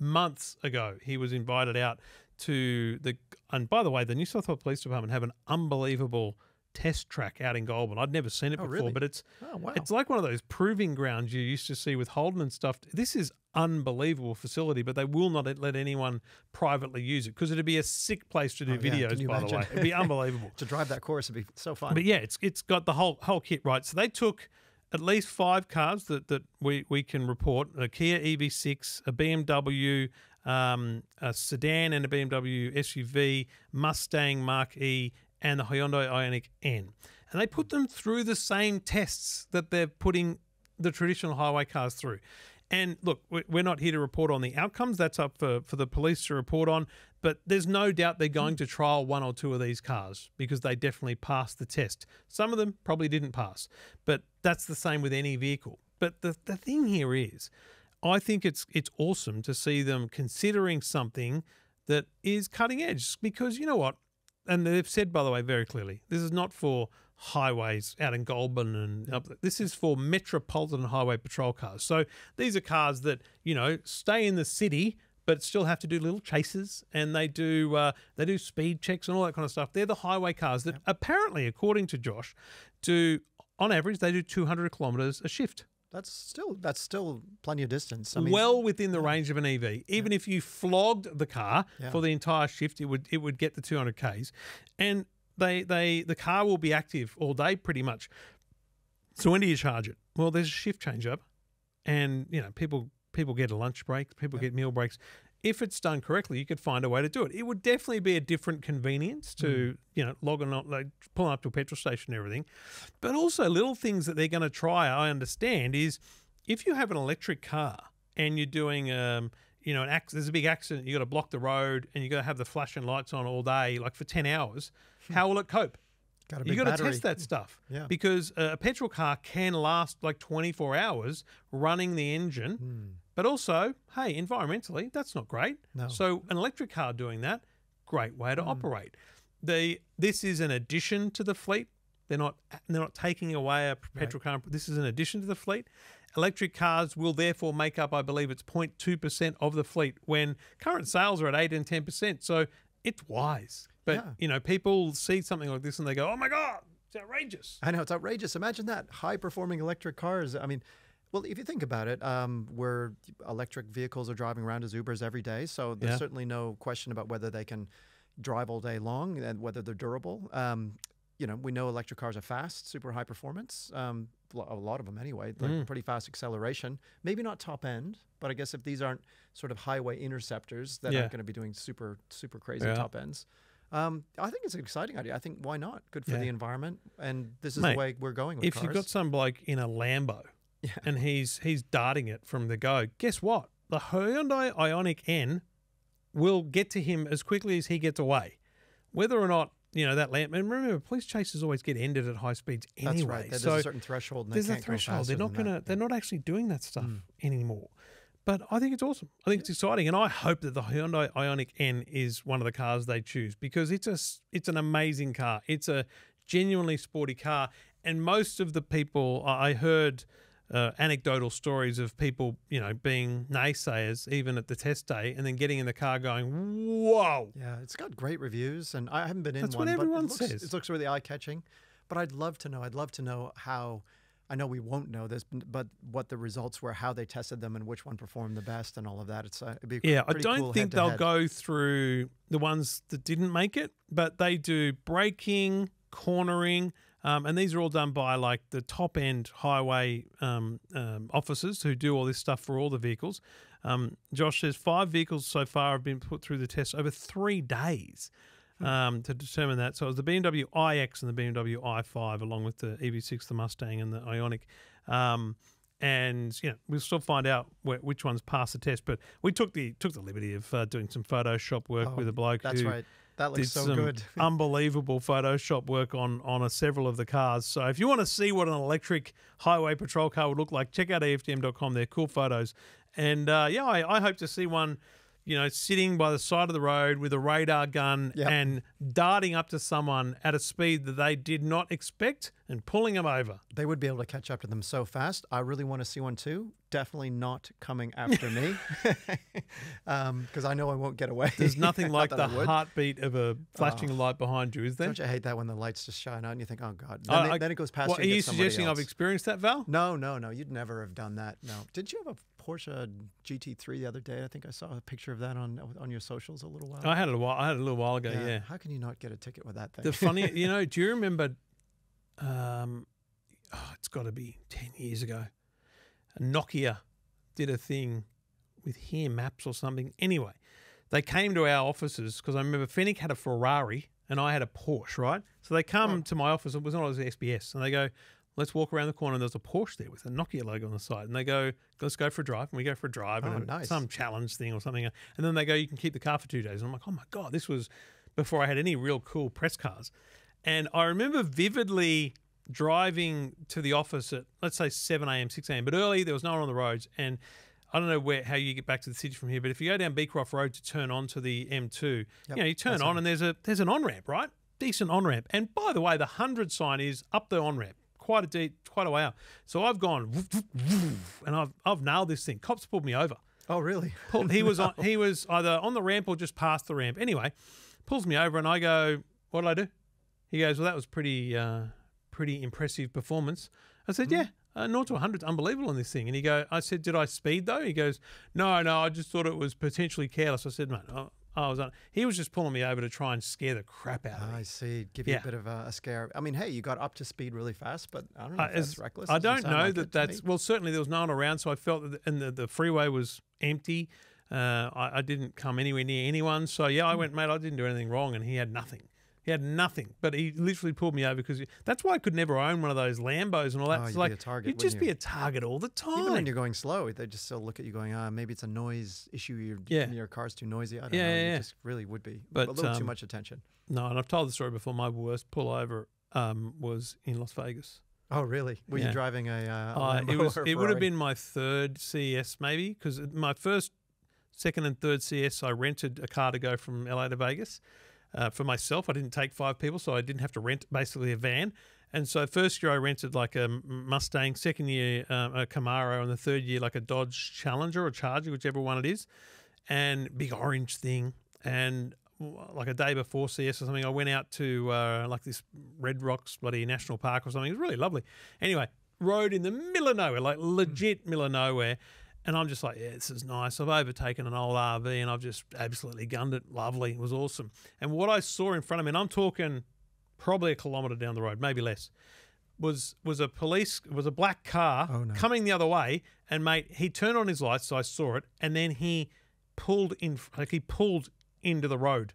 months ago, he was invited out to the, and by the way, the New South Wales Police Department have an unbelievable test track out in Goulburn. I'd never seen it oh, before, really? but it's oh, wow. it's like one of those proving grounds you used to see with Holden and stuff. This is unbelievable facility, but they will not let anyone privately use it because it'd be a sick place to do oh, videos. By imagine? the way, it'd be unbelievable to drive that course. It'd be so fun. But yeah, it's it's got the whole whole kit right. So they took at least five cars that, that we, we can report a Kia EV6, a BMW um, a sedan, and a BMW SUV, Mustang Mark E, and the Hyundai Ionic N. And they put them through the same tests that they're putting the traditional highway cars through. And look, we're not here to report on the outcomes. That's up for, for the police to report on. But there's no doubt they're going to trial one or two of these cars because they definitely passed the test. Some of them probably didn't pass, but that's the same with any vehicle. But the, the thing here is, I think it's it's awesome to see them considering something that is cutting edge because you know what? and they've said, by the way, very clearly, this is not for highways out in Goulburn and up. This is for metropolitan highway patrol cars. So these are cars that you know stay in the city, but still have to do little chases, and they do uh, they do speed checks and all that kind of stuff. They're the highway cars that apparently, according to Josh, do on average they do 200 kilometres a shift that's still that's still plenty of distance. I mean, well within the range of an EV. Even yeah. if you flogged the car yeah. for the entire shift, it would it would get the 200 k's, and they they the car will be active all day pretty much. So when do you charge it? Well, there's a shift change up, and you know people people get a lunch break, people get meal breaks, if it's done correctly, you could find a way to do it. It would definitely be a different convenience to, mm. you know, log on, like pull up to a petrol station and everything. But also, little things that they're going to try, I understand, is if you have an electric car and you're doing, um, you know, an ac- there's a big accident, you got to block the road and you got to have the flashing lights on all day, like for 10 hours, hmm. how will it cope? Got you got to test that stuff yeah. because a petrol car can last like 24 hours running the engine. Mm but also, hey, environmentally, that's not great. No. So an electric car doing that, great way to mm. operate. The this is an addition to the fleet. They're not they're not taking away a petrol right. car. This is an addition to the fleet. Electric cars will therefore make up, I believe, it's 0.2% of the fleet when current sales are at 8 and 10%. So it's wise. But, yeah. you know, people see something like this and they go, oh my God, it's outrageous. I know, it's outrageous. Imagine that. High performing electric cars. I mean, well, if you think about it, um, where electric vehicles are driving around as Ubers every day, so there's yeah. certainly no question about whether they can drive all day long and whether they're durable. Um, you know, we know electric cars are fast, super high performance. Um, a lot of them anyway, like mm. pretty fast acceleration. Maybe not top end, but I guess if these aren't sort of highway interceptors that yeah. aren't going to be doing super super crazy yeah. top ends. Um, I think it's an exciting idea. I think why not? Good for yeah. the environment, and this is Mate, the way we're going. If cars. you've got some bloke in a Lambo yeah. and he's he's darting it from the go. Guess what? The Hyundai Ionic N will get to him as quickly as he gets away, whether or not you know that lamp. And remember, police chases always get ended at high speeds anyway. That's right. There's so a certain threshold. there's a threshold. They're not gonna. That. They're not actually doing that stuff mm. anymore. But I think it's awesome. I think it's exciting, and I hope that the Hyundai Ionic N is one of the cars they choose because it's a it's an amazing car. It's a genuinely sporty car, and most of the people I heard uh, anecdotal stories of people, you know, being naysayers even at the test day, and then getting in the car going, "Whoa!" Yeah, it's got great reviews, and I haven't been in That's one. That's what everyone it looks, says. It looks really eye catching, but I'd love to know. I'd love to know how. I know we won't know this, but what the results were, how they tested them, and which one performed the best, and all of that. It's uh, yeah. I don't cool think they'll go through the ones that didn't make it, but they do braking, cornering, um, and these are all done by like the top end highway um, um, officers who do all this stuff for all the vehicles. Um, Josh says five vehicles so far have been put through the test over three days hmm. um, to determine that. So it was the BMW iX and the BMW i5, along with the EV6, the Mustang, and the Ionic. Um, and you know we'll still find out which ones pass the test, but we took the took the liberty of uh, doing some Photoshop work oh, with a bloke. That's who, right that looks so good. unbelievable Photoshop work on on a, several of the cars. So if you want to see what an electric highway patrol car would look like, check out EFTM.com. They're cool photos. And uh, yeah, I, I hope to see one you know, sitting by the side of the road with a radar gun yep. and darting up to someone at a speed that they did not expect and pulling them over. They would be able to catch up to them so fast. I really want to see one too. Definitely not coming after me because um, I know I won't get away. There's nothing like the heartbeat of a flashing oh, light behind you, is there? Don't you hate that when the lights just shine out and you think, oh God. Then, oh, they, I, then it goes past well, you. Are you suggesting else. I've experienced that, Val? No, no, no. You'd never have done that. No. Did you have a Porsche GT3 the other day. I think I saw a picture of that on on your socials a little while. Ago. Oh, I had it a while. I had it a little while ago. Yeah. yeah. How can you not get a ticket with that thing? The funny, you know, do you remember? Um, oh, it's got to be ten years ago. Nokia did a thing with Hair Maps or something. Anyway, they came to our offices because I remember Fennec had a Ferrari and I had a Porsche, right? So they come oh. to my office. It was not as SBS, and they go, let's walk around the corner. And there's a Porsche there with a Nokia logo on the side. And they go, let's go for a drive. And we go for a drive oh, and nice. some challenge thing or something. And then they go, you can keep the car for two days. And I'm like, oh my God, this was before I had any real cool press cars. And I remember vividly driving to the office at, let's say, 7 a.m., 6 a.m., but early, there was no one on the roads. And I don't know where how you get back to the city from here, but if you go down Beecroft Road to turn on to the M2, yep, you know, you turn on right. and there's a there's an on ramp, right? Decent on ramp. And by the way, the hundred sign is up the on ramp quite a deep, quite a way out. So I've gone and I've I've nailed this thing. Cops pulled me over. Oh really? Pulled, he no. was on, he was either on the ramp or just past the ramp. Anyway, pulls me over and I go, what did I do? He goes, well that was pretty uh, pretty impressive performance. I said, hmm. yeah. Uh, 0 to 100 unbelievable on this thing. And he go, I said, did I speed though? He goes, no, no, I just thought it was potentially careless. I said, mate, I was on. He was just pulling me over to try and scare the crap out of me. I see. Give you a bit of a, a, scare. I mean, hey, you got up to speed really fast, but I don't know uh, if that's reckless. I don't know like that that's. Well, certainly there was no one around, so I felt that, and the, the freeway was empty. Uh, I, I, didn't come anywhere near anyone. So yeah, I hmm. went, mate. I didn't do anything wrong, and he had nothing. He had nothing, but he literally pulled me over because that's why I could never own one of those Lambos and all that. Oh, it's you'd like be a target, you'd just you? be a target all the time. Even when you're going slow, they just still look at you going, ah, maybe it's a noise issue. Your, yeah. your car's too noisy. I don't yeah, know. Yeah, just really would be but, a little um, too much attention. No, and I've told the story before. My worst pullover um, was in Las Vegas. Oh, really? Were you driving a? Uh, uh, it was. It would have been my third CES maybe because my first, second, and third CES I rented a car to go from LA to Vegas uh, for myself. I didn't take five people, so I didn't have to rent basically a van. And so first year I rented like a Mustang, second year um, a Camaro, and the third year like a Dodge Challenger or Charger, whichever one it is, and big orange thing. And like a day before CS or something, I went out to uh, like this Red Rocks bloody national park or something. It was really lovely. Anyway, road in the middle of nowhere, like legit middle of nowhere. And I'm just like, yeah, this is nice. I've overtaken an old RV and I've just absolutely gunned it. Lovely. It was awesome. And what I saw in front of me, and I'm talking probably a kilometre down the road, maybe less, was was a police was a black car oh, no. coming the other way. And mate, he turned on his lights, so I saw it, and then he pulled in like he pulled into the road.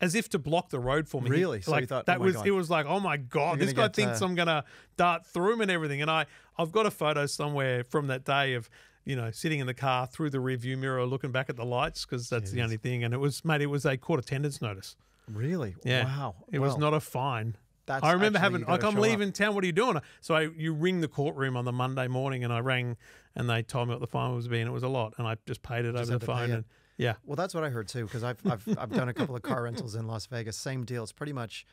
As if to block the road for me. Really? He, so like, thought, that oh was god. it was like, oh my god, You're this guy uh, thinks I'm gonna dart through him and everything. And I I've got a photo somewhere from that day of you know, sitting in the car through the rearview mirror, looking back at the lights because that's Jeez. the only thing. And it was, mate, it was a court attendance notice. Really? Yeah. Wow. It well, was not a fine. I remember having like I'm leaving up. town. What are you doing? So I, you ring the courtroom on the Monday morning, and I rang, and they told me what the fine was being. It was a lot, and I just paid it just over the phone. And yeah. Well, that's what I heard too, because I've I've I've done a couple of car rentals in Las Vegas. Same deal. It's pretty much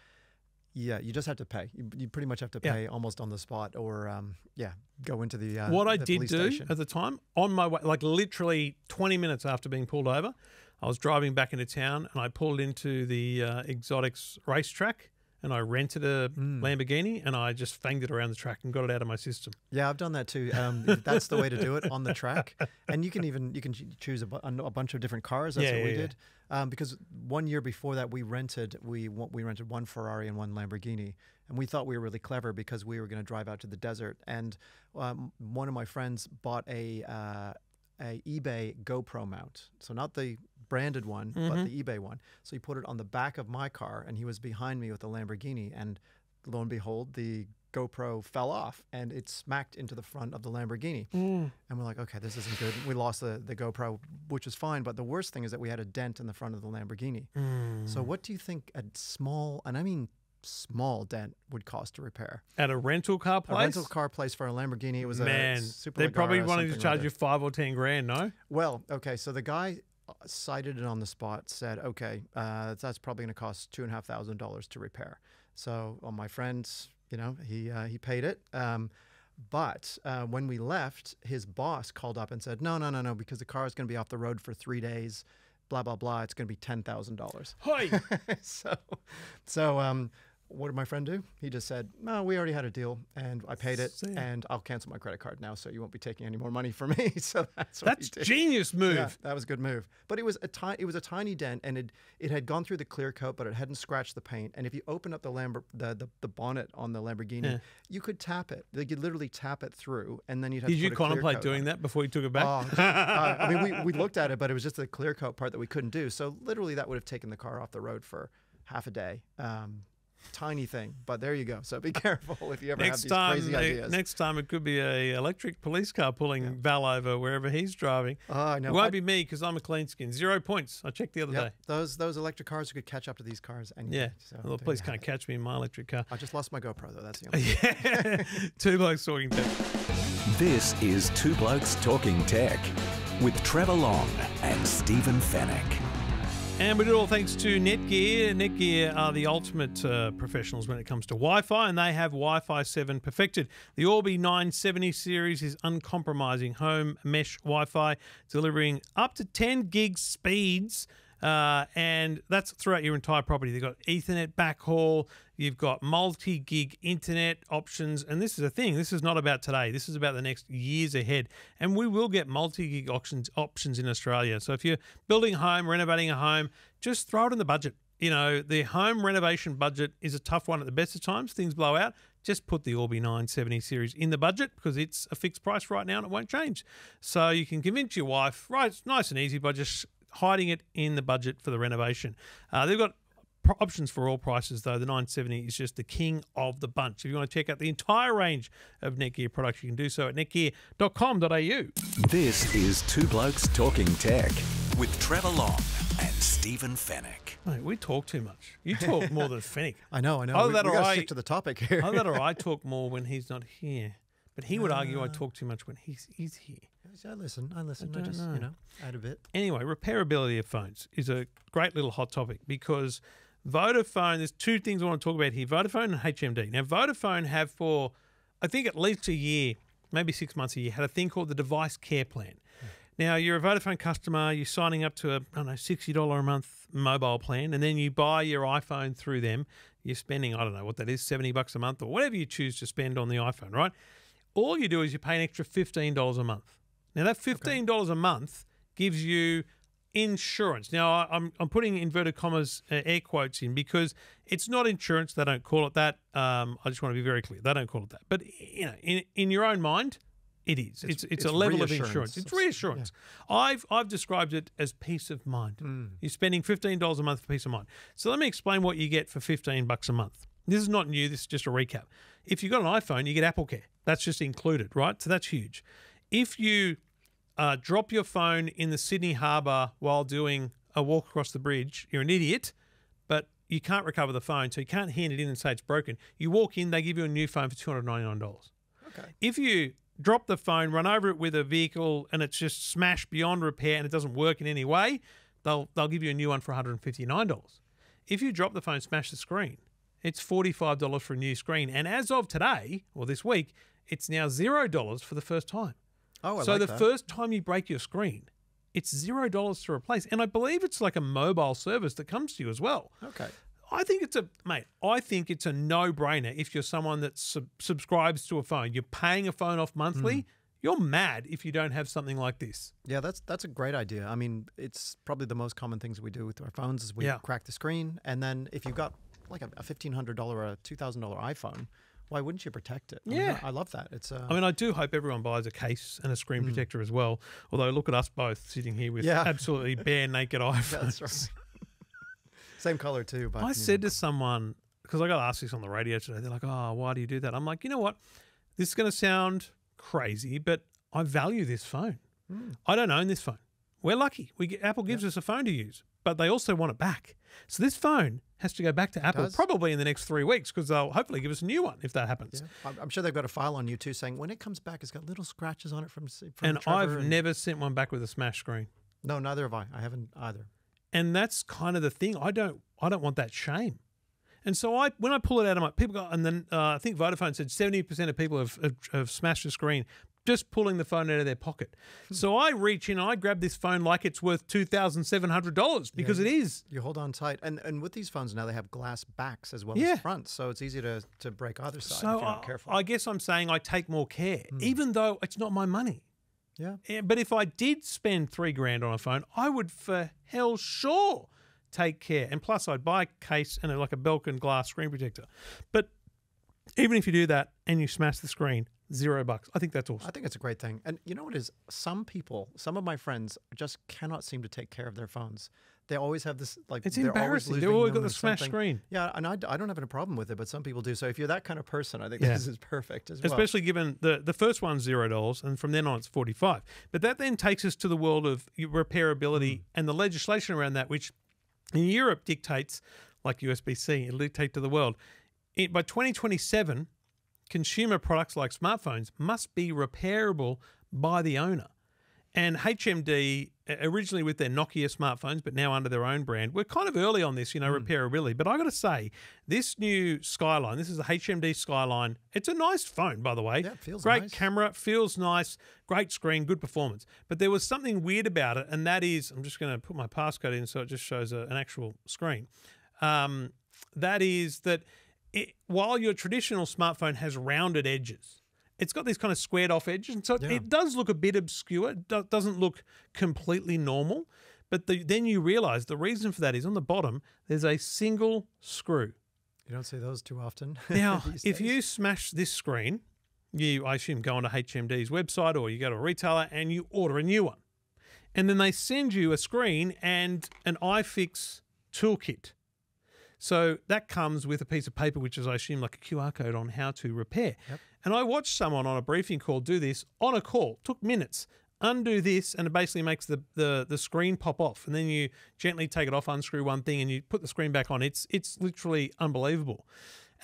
yeah, you just have to pay. You, you pretty much have to pay yeah. almost on the spot, or um, yeah, go into the. Uh, what I the did do station. at the time, on my way, like literally 20 minutes after being pulled over, I was driving back into town and I pulled into the uh, Exotics racetrack and I rented a mm. Lamborghini and I just fanged it around the track and got it out of my system. Yeah, I've done that too. Um, that's the way to do it on the track, and you can even you can choose a, bu a bunch of different cars. That's yeah, what we yeah, did. Um, because one year before that, we rented we we rented one Ferrari and one Lamborghini, and we thought we were really clever because we were going to drive out to the desert. And um, one of my friends bought a uh, a eBay GoPro mount. So not the branded one, mm-hmm. but the eBay one. So he put it on the back of my car, and he was behind me with a Lamborghini, and lo and behold, the GoPro fell off and it smacked into the front of the Lamborghini. Mm. And we're like, okay, this isn't good. We lost the, the GoPro, which is fine. But the worst thing is that we had a dent in the front of the Lamborghini. Mm. So, what do you think a small, and I mean small dent would cost to repair. At a rental car place? A rental car place for a Lamborghini. It was Man, a man. They probably wanted to charge like you five or ten grand, no? Well, okay. So the guy uh, cited it on the spot. Said, okay, uh, that's probably going to cost two and a half thousand dollars to repair. So well, my friends, you know, he uh, he paid it. Um, but uh, when we left, his boss called up and said, no, no, no, no, because the car is going to be off the road for three days blah blah blah. It's going to be ten thousand dollars. Hoi! so, so um, what did my friend do? He just said, "No, we already had a deal, and I paid it, Same. and I'll cancel my credit card now, so you won't be taking any more money from me." so that's that's genius move. Yeah, that was a good move. But it was a tiny it was a tiny dent, and it it had gone through the clear coat, but it hadn't scratched the paint. And if you open up the Lambert the, the, the, bonnet on the Lamborghini, yeah. you could tap it. They could literally tap it through, and then you'd have. Did you contemplate doing that before you took it back? Oh, uh, I mean, we we looked at it, but it was just the clear coat part that we couldn't do. So literally, that would have taken the car off the road for half a day. Um, tiny thing. But there you go. So be careful if you ever next have these time, crazy ideas. Next time it could be a electric police car pulling yeah. Val over wherever he's driving. Oh, ah, no. It won't I, be me because I'm a clean skin. Zero points. I checked the other yep, day. Those those electric cars could catch up to these cars. And yeah, so the police can't catch me in my electric car. I just lost my GoPro though. That's the only. yeah, two blokes talking tech. This is two blokes talking tech with Trevor Long and Stephen Fennec. And we do it all thanks to Netgear. Netgear are the ultimate uh, professionals when it comes to Wi Fi, and they have Wi Fi 7 perfected. The Orbi 970 series is uncompromising home mesh Wi Fi, delivering up to 10 gig speeds uh, and that's throughout your entire property. They've got Ethernet backhaul, you've got multi gig internet options. And this is a thing, this is not about today, this is about the next years ahead. And we will get multi gig options, options in Australia. So if you're building a home, renovating a home, just throw it in the budget. You know, the home renovation budget is a tough one at the best of times, things blow out just put the Orbi 970 series in the budget because it's a fixed price right now and it won't change. So you can convince your wife, right, it's nice and easy by just hiding it in the budget for the renovation. Uh, they've got options for all prices though the 970 is just the king of the bunch if you want to check out the entire range of netgear products you can do so at netgear.com.au this is two blokes talking tech with trevor long and stephen fennick Mate, we talk too much you talk more than fennick i know i know either we, that we or i stick to the topic here either that or i talk more when he's not here but he would uh, argue i talk too much when he's, he's here I listen. I listen. I, I just, know. you know, add a bit. Anyway, repairability of phones is a great little hot topic because Vodafone, there's two things I want to talk about here Vodafone and HMD. Now, Vodafone have for, I think, at least a year, maybe six months a year, had a thing called the device care plan. Hmm. Now, you're a Vodafone customer, you're signing up to a, I don't know, $60 a month mobile plan, and then you buy your iPhone through them. You're spending, I don't know what that is, 70 bucks a month or whatever you choose to spend on the iPhone, right? All you do is you pay an extra $15 a month. Now that fifteen dollars okay. a month gives you insurance. Now I'm I'm putting inverted commas uh, air quotes in because it's not insurance. They don't call it that. Um, I just want to be very clear. They don't call it that. But you know, in in your own mind, it is. It's it's, it's, a level of insurance. It's reassurance. Yeah. I've I've described it as peace of mind. Mm. You're spending fifteen dollars a month for peace of mind. So let me explain what you get for fifteen bucks a month. This is not new. This is just a recap. If you've got an iPhone, you get Apple Care. That's just included, right? So that's huge if you uh, drop your phone in the Sydney Harbour while doing a walk across the bridge, you're an idiot, but you can't recover the phone, so you can't hand it in and say it's broken. You walk in, they give you a new phone for $299. Okay. If you drop the phone, run over it with a vehicle, and it's just smashed beyond repair and it doesn't work in any way, they'll they'll give you a new one for $159. If you drop the phone, smash the screen, it's $45 for a new screen. And as of today, or this week, it's now $0 for the first time. Oh, I so like the that. first time you break your screen, it's zero dollars to replace, and I believe it's like a mobile service that comes to you as well. Okay. I think it's a mate. I think it's a no-brainer if you're someone that sub- subscribes to a phone. You're paying a phone off monthly. Mm. You're mad if you don't have something like this. Yeah, that's that's a great idea. I mean, it's probably the most common things we do with our phones is we yeah. crack the screen, and then if you've got like a, a fifteen hundred dollar, a two thousand dollar iPhone, why wouldn't you protect it? I yeah, mean, I love that. It's. Uh, I mean, I do hope everyone buys a case and a screen mm. protector as well. Although, look at us both sitting here with yeah. absolutely bare naked iPhones. Right. Same color too. But I said know. to someone because I got asked this on the radio today. They're like, "Oh, why do you do that?" I'm like, you know what? This is going to sound crazy, but I value this phone. Mm. I don't own this phone. We're lucky. We get, Apple gives yep. us a phone to use, but they also want it back. So this phone has to go back to Apple probably in the next three weeks because they'll hopefully give us a new one if that happens. Yeah. I'm sure they've got a file on you too saying when it comes back, it's got little scratches on it from. from and Trevor I've and... never sent one back with a smash screen. No, neither have I. I haven't either. And that's kind of the thing. I don't. I don't want that shame. And so I, when I pull it out of my people go, and then uh, I think Vodafone said seventy percent of people have, have, have smashed the screen just pulling the phone out of their pocket. Hmm. So I reach in, I grab this phone like it's worth two thousand seven hundred dollars because yeah, it is. You hold on tight, and and with these phones now they have glass backs as well yeah. as fronts, so it's easy to to break either side so if you're not careful. I, I guess I'm saying I take more care, mm. even though it's not my money. Yeah. yeah. But if I did spend three grand on a phone, I would for hell sure take care. And plus, I'd buy a case and a, like a Belkin glass screen protector. But even if you do that and you smash the screen, zero bucks. I think that's awesome. I think it's a great thing. And you know what is? Some people, some of my friends, just cannot seem to take care of their phones. They always have this like it's embarrassing. they've always got the smashed screen. Yeah, and I, I don't have any problem with it, but some people do. So if you're that kind of person, I think yeah. this is perfect as well. Especially given the the first one's zero dollars, and from then on it's forty five. But that then takes us to the world of repairability mm. and the legislation around that, which in Europe dictates, like USB C, it dictate to the world. It, by 2027 consumer products like smartphones must be repairable by the owner. And HMD, uh, originally with their Nokia smartphones, but now under their own brand, we're kind of early on this, you know, mm. repairability. But I got to say, this new Skyline, this is the HMD Skyline. It's a nice phone, by the way. Yeah, feels great nice. camera, feels nice, great screen, good performance. But there was something weird about it, and that is, I'm just going to put my passcode in so it just shows a, an actual screen. Um, that is that it, while your traditional smartphone has rounded edges, it's got these kind of squared off edges. And so yeah. it does look a bit obscure, it do- doesn't look completely normal. But the, then you realize the reason for that is on the bottom, there's a single screw. You don't see those too often. Now, if days. you smash this screen, you, I assume, go onto HMD's website or you go to a retailer and you order a new one. And then they send you a screen and an iFix toolkit so that comes with a piece of paper, which is, I assume, like a QR code on how to repair. Yep. And I watched someone on a briefing call do this on a call, took minutes. Undo this, and it basically makes the, the, the screen pop off. And then you gently take it off, unscrew one thing, and you put the screen back on. It's it's literally unbelievable.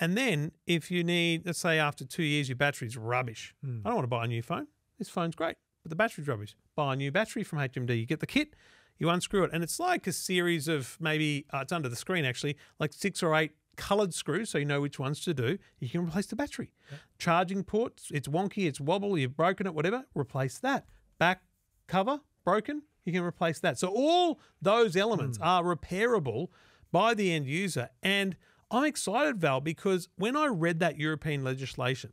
And then if you need, let's say after two years, your battery's rubbish. Mm. I don't want to buy a new phone. This phone's great, but the battery's rubbish. Buy a new battery from HMD. You get the kit, you unscrew it, and it's like a series of maybe uh, it's under the screen actually, like six or eight coloured screws, so you know which ones to do. You can replace the battery, charging ports. It's wonky, it's wobble, you've broken it, whatever. Replace that. Back cover broken, you can replace that. So all those elements mm. are repairable by the end user, and I'm excited, Val, because when I read that European legislation,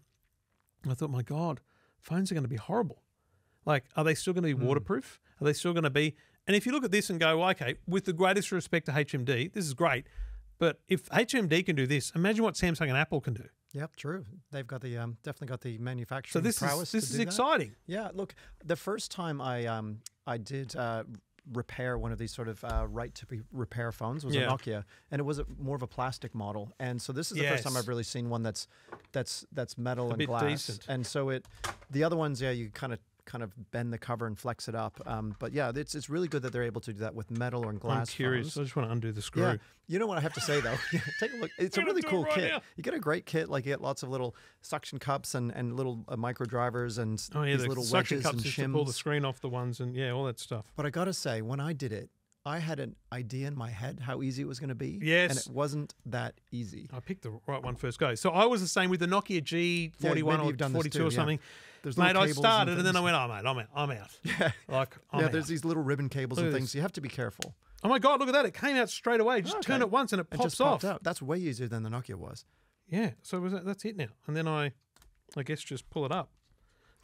I thought, my God, phones are going to be horrible. Like, are they still going to be hmm. waterproof? Are they still going to be and if you look at this and go, well, okay, with the greatest respect to HMD, this is great. But if HMD can do this, imagine what Samsung and Apple can do. Yep, true. They've got the um, definitely got the manufacturing. So this prowess is this is exciting. That. Yeah, look, the first time I um, I did uh, repair one of these sort of uh, right to repair phones was yeah. a Nokia, and it was a, more of a plastic model. And so this is the yes. first time I've really seen one that's that's that's metal a and glass. Decent. And so it, the other ones, yeah, you kind of kind of bend the cover and flex it up. Um, but yeah, it's, it's really good that they're able to do that with metal or glass. I'm curious. Phones. I just want to undo the screw. Yeah. You know what I have to say though? Take a look. It's a really cool right kit. Now. You get a great kit. Like you get lots of little suction cups and, and little uh, micro drivers and oh, yeah, these little suction wedges cups and shims. To pull the screen off the ones and yeah, all that stuff. But I got to say, when I did it, I had an idea in my head how easy it was going to be. Yes. And it wasn't that easy. I picked the right one first go. So I was the same with the Nokia G41 yeah, or 42 too, or something. Yeah. There's mate, I started and, and, then I went, oh, oh mate, I'm out, I'm out. Yeah, like I'm yeah. Out. There's these little ribbon cables look and things. So you have to be careful. Oh my god, look at that! It came out straight away. Just okay. turn it once and it, it pops off. That's way easier than the Nokia was. Yeah. So was that, that's it now. And then I, I guess, just pull it up.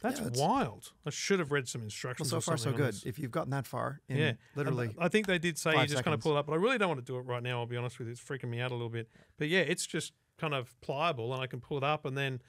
That's, yeah, that's wild. I should have read some instructions. Well, so far, so good. If you've gotten that far, yeah, literally. I think they did say you just seconds. kind of pull it up, but I really don't want to do it right now. I'll be honest with you; it's freaking me out a little bit. But yeah, it's just kind of pliable, and I can pull it up, and then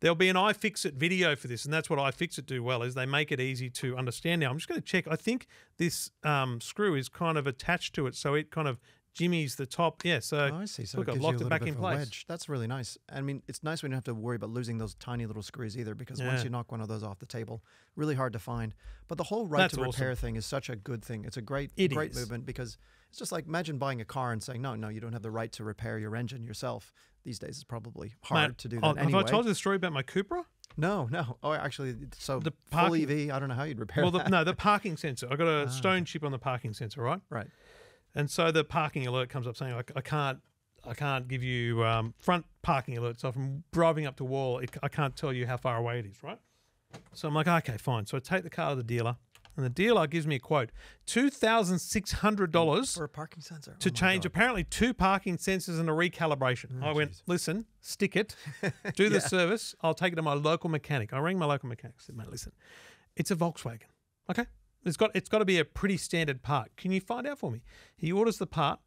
there'll be an iFixit video for this, and that's what iFixit do well is they make it easy to understand. Now I'm just going to check. I think this um, screw is kind of attached to it, so it kind of jimmies the top. Yeah, so oh, I see. So look, I've locked it back in place. Wedge. That's really nice. I mean, it's nice we don't have to worry about losing those tiny little screws either, because yeah. once you knock one of those off the table, really hard to find. But the whole right That's to repair awesome. thing is such a good thing. It's a great, it great is. movement because it's just like imagine buying a car and saying, no, no, you don't have the right to repair your engine yourself these days it's probably hard to do that. Have anyway. I told you the story about my Cupra? No, no. Oh, actually, so the parking, full EV. I don't know how you'd repair. Well, the, no, the parking sensor. I got a ah. stone chip on the parking sensor, right? Right. And so the parking alert comes up saying, "I, I can't, I can't give you um, front parking alert." So I'm driving up to wall, it, I can't tell you how far away it is, right? So I'm like, okay, fine. So I take the car to the dealer. And the dealer gives me a quote $2,600 mm, for a parking sensor to oh change God. apparently two parking sensors and a recalibration. Oh, I went, listen, stick it, do the yeah. service. I'll take it to my local mechanic. I rang my local mechanic. I said, mate, listen, it's a Volkswagen. Okay. It's got, it's got to be a pretty standard part. Can you find out for me? He orders the part,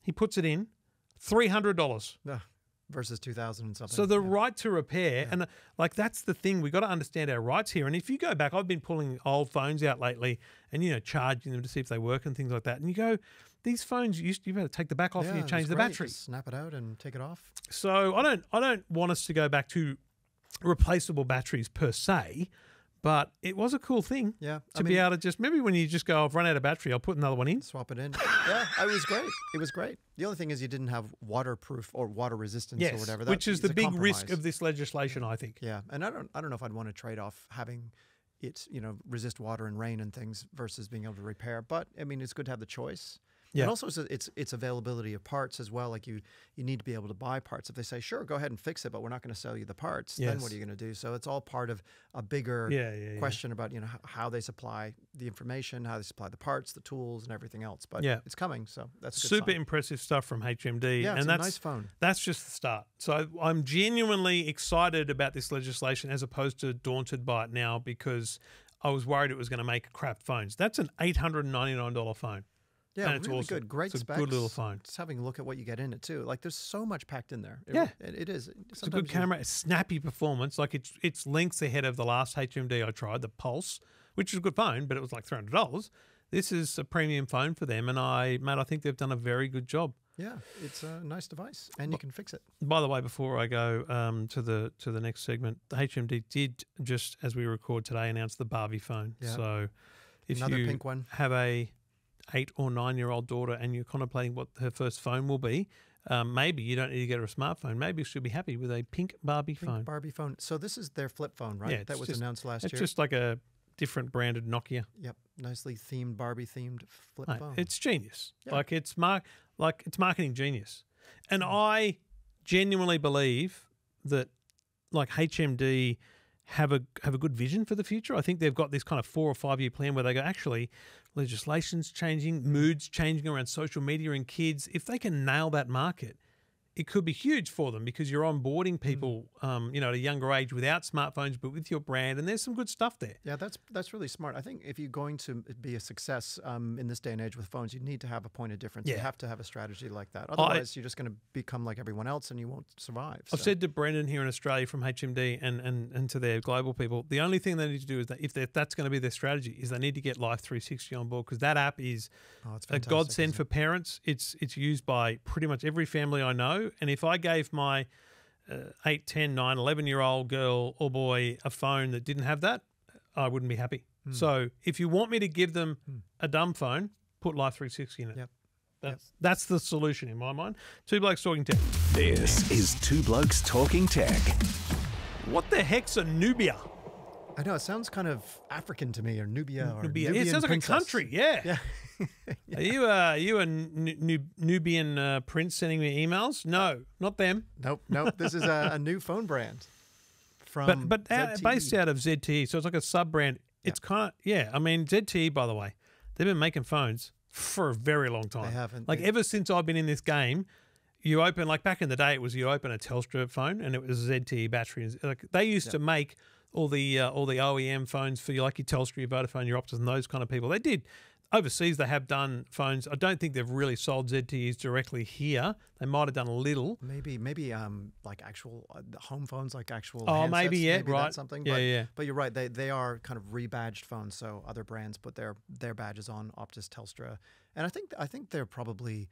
he puts it in, $300. No versus 2000 and something. So the yeah. right to repair, yeah. and like that's the thing, we've got to understand our rights here. And if you go back, I've been pulling old phones out lately and, you know, charging them to see if they work and things like that. And you go, these phones, you, you better take the back off yeah, and you change the great. battery. Just snap it out and take it off. So I don't, I don't want us to go back to replaceable batteries per se. But it was a cool thing. Yeah. To I mean, be able to just maybe when you just go, I've run out of battery, I'll put another one in. Swap it in. yeah. It was great. It was great. The only thing is you didn't have waterproof or water resistance yes, or whatever. That which is, the big compromise. risk of this legislation, I think. Yeah. And I don't I don't know if I'd want to trade off having it, you know, resist water and rain and things versus being able to repair. But I mean it's good to have the choice. Yeah. And also, it's, it's, it's availability of parts as well. Like you you need to be able to buy parts. If they say sure, go ahead and fix it, but we're not going to sell you the parts, yes. then what are you going to do? So it's all part of a bigger yeah, yeah, question about you know how they supply the information, how they supply the parts, the tools, and everything else. But yeah. it's coming, so that's super sign. impressive stuff from HMD. Yeah, and that's nice phone. That's just the start. So I'm genuinely excited about this legislation as opposed to daunted by it now because I was worried it was going to make crap phones. That's an $899 phone. Yeah, and it's really awesome. good. Great it's specs. good little phone. Just having a look at what you get in it too. Like there's so much packed in there. It, yeah, it, it is. Sometimes it's a good camera. It's snappy performance. Like it's it's lengths ahead of the last HMD I tried, the Pulse, which is a good phone, but it was like three hundred dollars. This is a premium phone for them, and I, Matt, I think they've done a very good job. Yeah, it's a nice device, and you can fix it. By the way, before I go um, to the to the next segment, the HMD did just as we record today announce the Barbie phone. Yeah. So if Another you have a eight or nine year old daughter and you're contemplating what her first phone will be, um, maybe you don't need to get her a smartphone. Maybe she'll be happy with a pink Barbie pink phone. Barbie phone. So this is their flip phone, right? Yeah, that was just, announced last it's year. It's just like a different branded Nokia. Yep, nicely themed Barbie themed flip right. phone. It's genius. Yep. Like it's mark like it's marketing genius. And mm. I genuinely believe that like HMD have a have a good vision for the future. I think they've got this kind of four or five year plan where they go actually legislation's changing, moods changing around social media and kids, if they can nail that market, it could be huge for them because you're onboarding hmm. people, um, you know, at a younger age without smartphones, but with your brand, and there's some good stuff there. Yeah, that's that's really smart. I think if you're going to be a success um, in this day and age with phones, you need to have a point of difference. Yeah. You have to have a strategy like that. Otherwise, I, you're just going to become like everyone else, and you won't survive. I've said to Brendan here in Australia from HMD and, and and to their global people, the only thing they need to do is that if that's going to be their strategy, is they need to get Life 360 on board because that app is oh, a godsend for parents. It's it's used by pretty much every family I know and if I gave my uh, 8, 10, 9, 11 year old girl or boy a phone that didn't have that, I wouldn't be happy. Mm. So if you want me to give them mm. a dumb phone, put Life 360 in it. Yep. That's, yep. that's the solution in my mind. Two Blokes Talking Tech. This is Two Blokes Talking Tech. What the heck's a Nubia? I know, it sounds kind of African to me, or Nubia. or Nubia. Nubian it sounds like a country, yeah. yeah yeah. Are you uh, you a Nubian uh, prince sending me emails? No, not them. Nope, nope. This is a, a new phone brand from but but uh, based out of ZTE, so it's like a sub brand. It's yeah. kind of yeah. I mean ZTE, by the way, they've been making phones for a very long time. They haven't. Like they... ever since I've been in this game, you open like back in the day, it was you open a Telstra phone and it was ZTE battery. Like they used yeah. to make all the uh, all the OEM phones for your like your Telstra, your Vodafone, your Optus, and those kind of people. They did overseas they have done phones. I don't think they've really sold ZTEs directly here. They might have done a little. Maybe maybe um like actual uh, home phones, like actual. Oh, handsets, maybe yeah, maybe right. something. Yeah, but, yeah. But you're right. They they are kind of rebadged phones, so other brands put their their badges on Optus, Telstra, and I think I think they're probably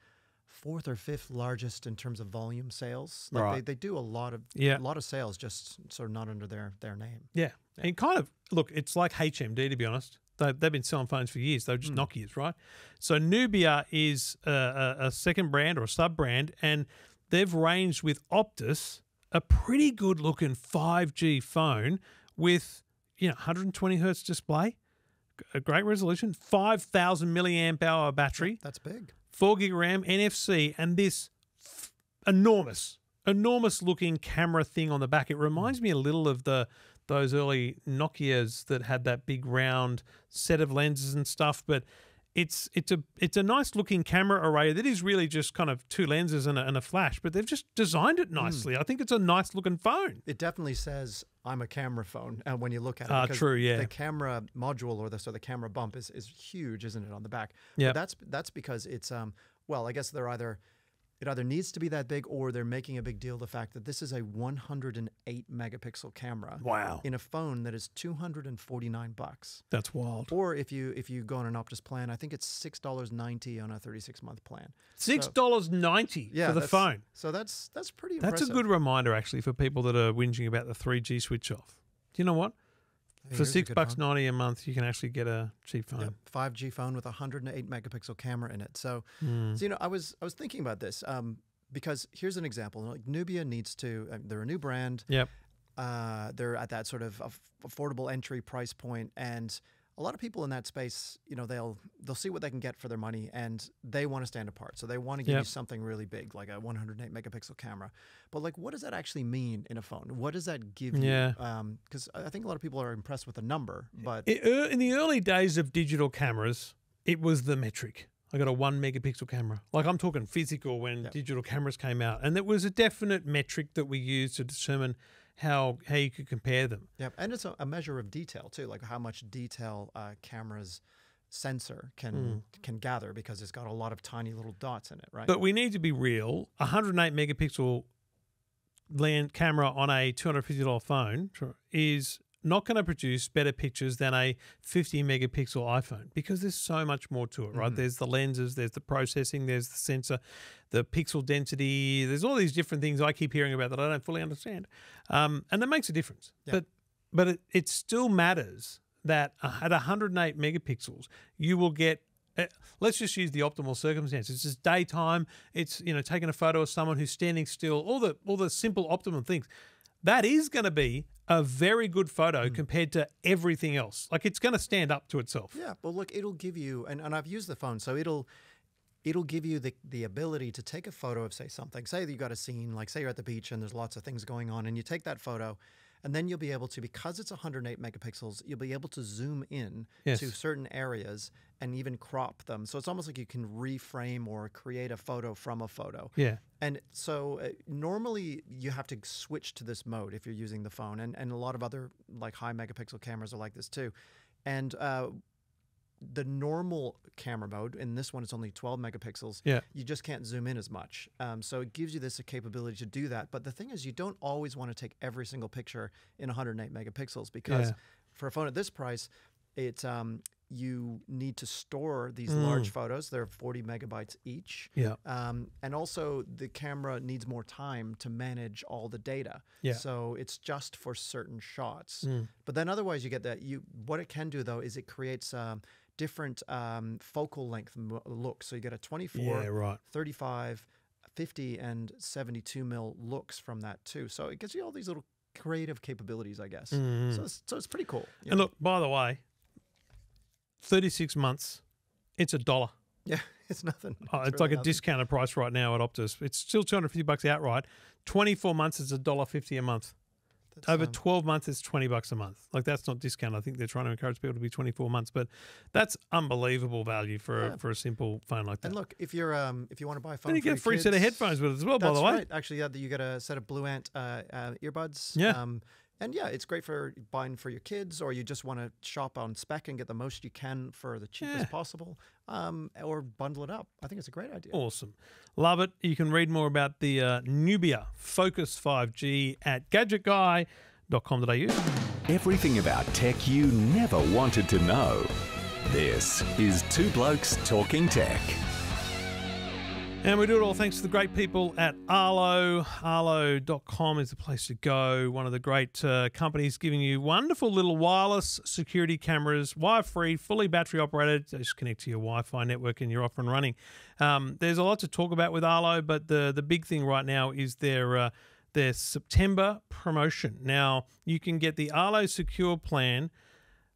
fourth or fifth largest in terms of volume sales. Like right. they, they do a lot of yeah. a lot of sales just sort of not under their their name. Yeah. yeah. And kind of look, it's like HMD to be honest. They, have been selling phones for years. They're just mm. Nokia's, right? So Nubia is a, a, a second brand or a sub brand, and they've ranged with Optus a pretty good looking 5G phone with you know 120 hertz display, a great resolution, 5,000 milliamp hour battery. That's big. Four gig RAM, NFC, and this f- enormous, enormous looking camera thing on the back. It reminds hmm. me a little of the those early Nokia's that had that big round set of lenses and stuff, but it's it's a it's a nice looking camera array that is really just kind of two lenses and a, and a flash, but they've just designed it hmm. nicely. Mm. I think it's a nice looking phone. It definitely says I'm a camera phone, and uh, when you look at it, uh, true, yeah, the camera module or the so the camera bump is is huge, isn't it, on the back? Yeah, that's that's because it's um well, I guess they're either it either needs to be that big or they're making a big deal the fact that this is a 108 megapixel camera wow in a phone that is 249 bucks that's wild or if you if you go on an optus plan i think it's $6.90 on a 36 month plan $6.90 so, yeah, for the phone so that's that's pretty impressive. that's a good reminder actually for people that are whinging about the 3g switch off Do you know what for six bucks phone. ninety a month, you can actually get a cheap phone. Five yep. G phone with a hundred and eight megapixel camera in it. So, mm. so you know, I was I was thinking about this um, because here's an example. Like Nubia needs to. Uh, they're a new brand. Yep. Uh, they're at that sort of affordable entry price point, and a lot of people in that space, you know, they'll they'll see what they can get for their money, and they want to stand apart. So they want to give yep. you something really big, like a 108 megapixel camera. But like, what does that actually mean in a phone? What does that give yeah. you? Because um, I think a lot of people are impressed with the number, but it, er, in the early days of digital cameras, it was the metric. I got a one megapixel camera. Like I'm talking physical when yep. digital cameras came out. And it was a definite metric that we used to determine how how you could compare them. Yeah, and it's a, a measure of detail too, like how much detail uh, cameras sensor can mm. can gather because it's got a lot of tiny little dots in it, right? But we need to be real. 108 megapixel land camera on a $250 phone is not going to produce better pictures than a 50 megapixel iPhone because there's so much more to it, right? mm There's the lenses, there's the processing, there's the sensor, the pixel density. There's all these different things I keep hearing about that I don't fully understand, um, and that makes a difference. Yeah. But but it, it still matters that at 108 megapixels you will get eh, let's just use the optimal circumstances. It's just daytime. It's you know taking a photo of someone who's standing still. All the all the simple optimum things that is going to be a very good photo mm. compared to everything else. Like it's going to stand up to itself. Yeah, but look, it'll give you, and, and I've used the phone, so it'll it'll give you the, the ability to take a photo of say something. Say that you got a scene, like say you're at the beach and there's lots of things going on, and you take that photo and then you'll be able to, because it's 108 megapixels, you'll be able to zoom in yes. to certain areas and even crop them. So it's almost like you can reframe or create a photo from a photo. Yeah. And so uh, normally you have to switch to this mode if you're using the phone. And, and a lot of other like high megapixel cameras are like this too. And uh, the normal camera mode, in this one is only 12 megapixels, yeah. you just can't zoom in as much. Um, so it gives you this capability to do that. But the thing is, you don't always want to take every single picture in 108 megapixels because yeah. for a phone at this price, it's um, you need to store these mm. large photos. They're 40 megabytes each. Yeah. Um, and also, the camera needs more time to manage all the data. Yeah. So it's just for certain shots. Mm. But then, otherwise, you get that. You what it can do though is it creates um, different um, focal length looks. So you get a 24, yeah, right. 35, 50, and 72 mil looks from that too. So it gives you all these little creative capabilities, I guess. Mm. So, it's, so it's pretty cool. And look, by the way, 36 months, it's a dollar. Yeah, it's nothing. Uh, it's, oh, it's really like a discounted price right now at Optus. It's still 250 bucks outright. 24 months is a dollar fifty a month. That's over fine. 12 months is 20 bucks a month. Like that's not discount. I think they're trying to encourage people to be 24 months, but that's unbelievable value for yeah. a, for a simple phone like that. And look, if you're um if you want to buy a phone, then you get a free kids, set of headphones with it as well. by the way, right. actually, yeah, you get a set of Blue Ant uh, uh, earbuds. Yeah. Um, and yeah, it's great for buying for your kids, or you just want to shop on spec and get the most you can for the cheapest yeah. possible, um, or bundle it up. I think it's a great idea. Awesome. Love it. You can read more about the uh, Nubia Focus 5G at gadgetguy.com.au. Everything about tech you never wanted to know. This is Two Blokes Talking Tech. And we do it all thanks to the great people at Arlo. Arlo.com is the place to go. One of the great uh, companies giving you wonderful little wireless security cameras, wire free, fully battery operated. Just connect to your Wi Fi network and you're off and running. Um, there's a lot to talk about with Arlo, but the, the big thing right now is their. Uh, their September promotion. Now, you can get the Arlo Secure plan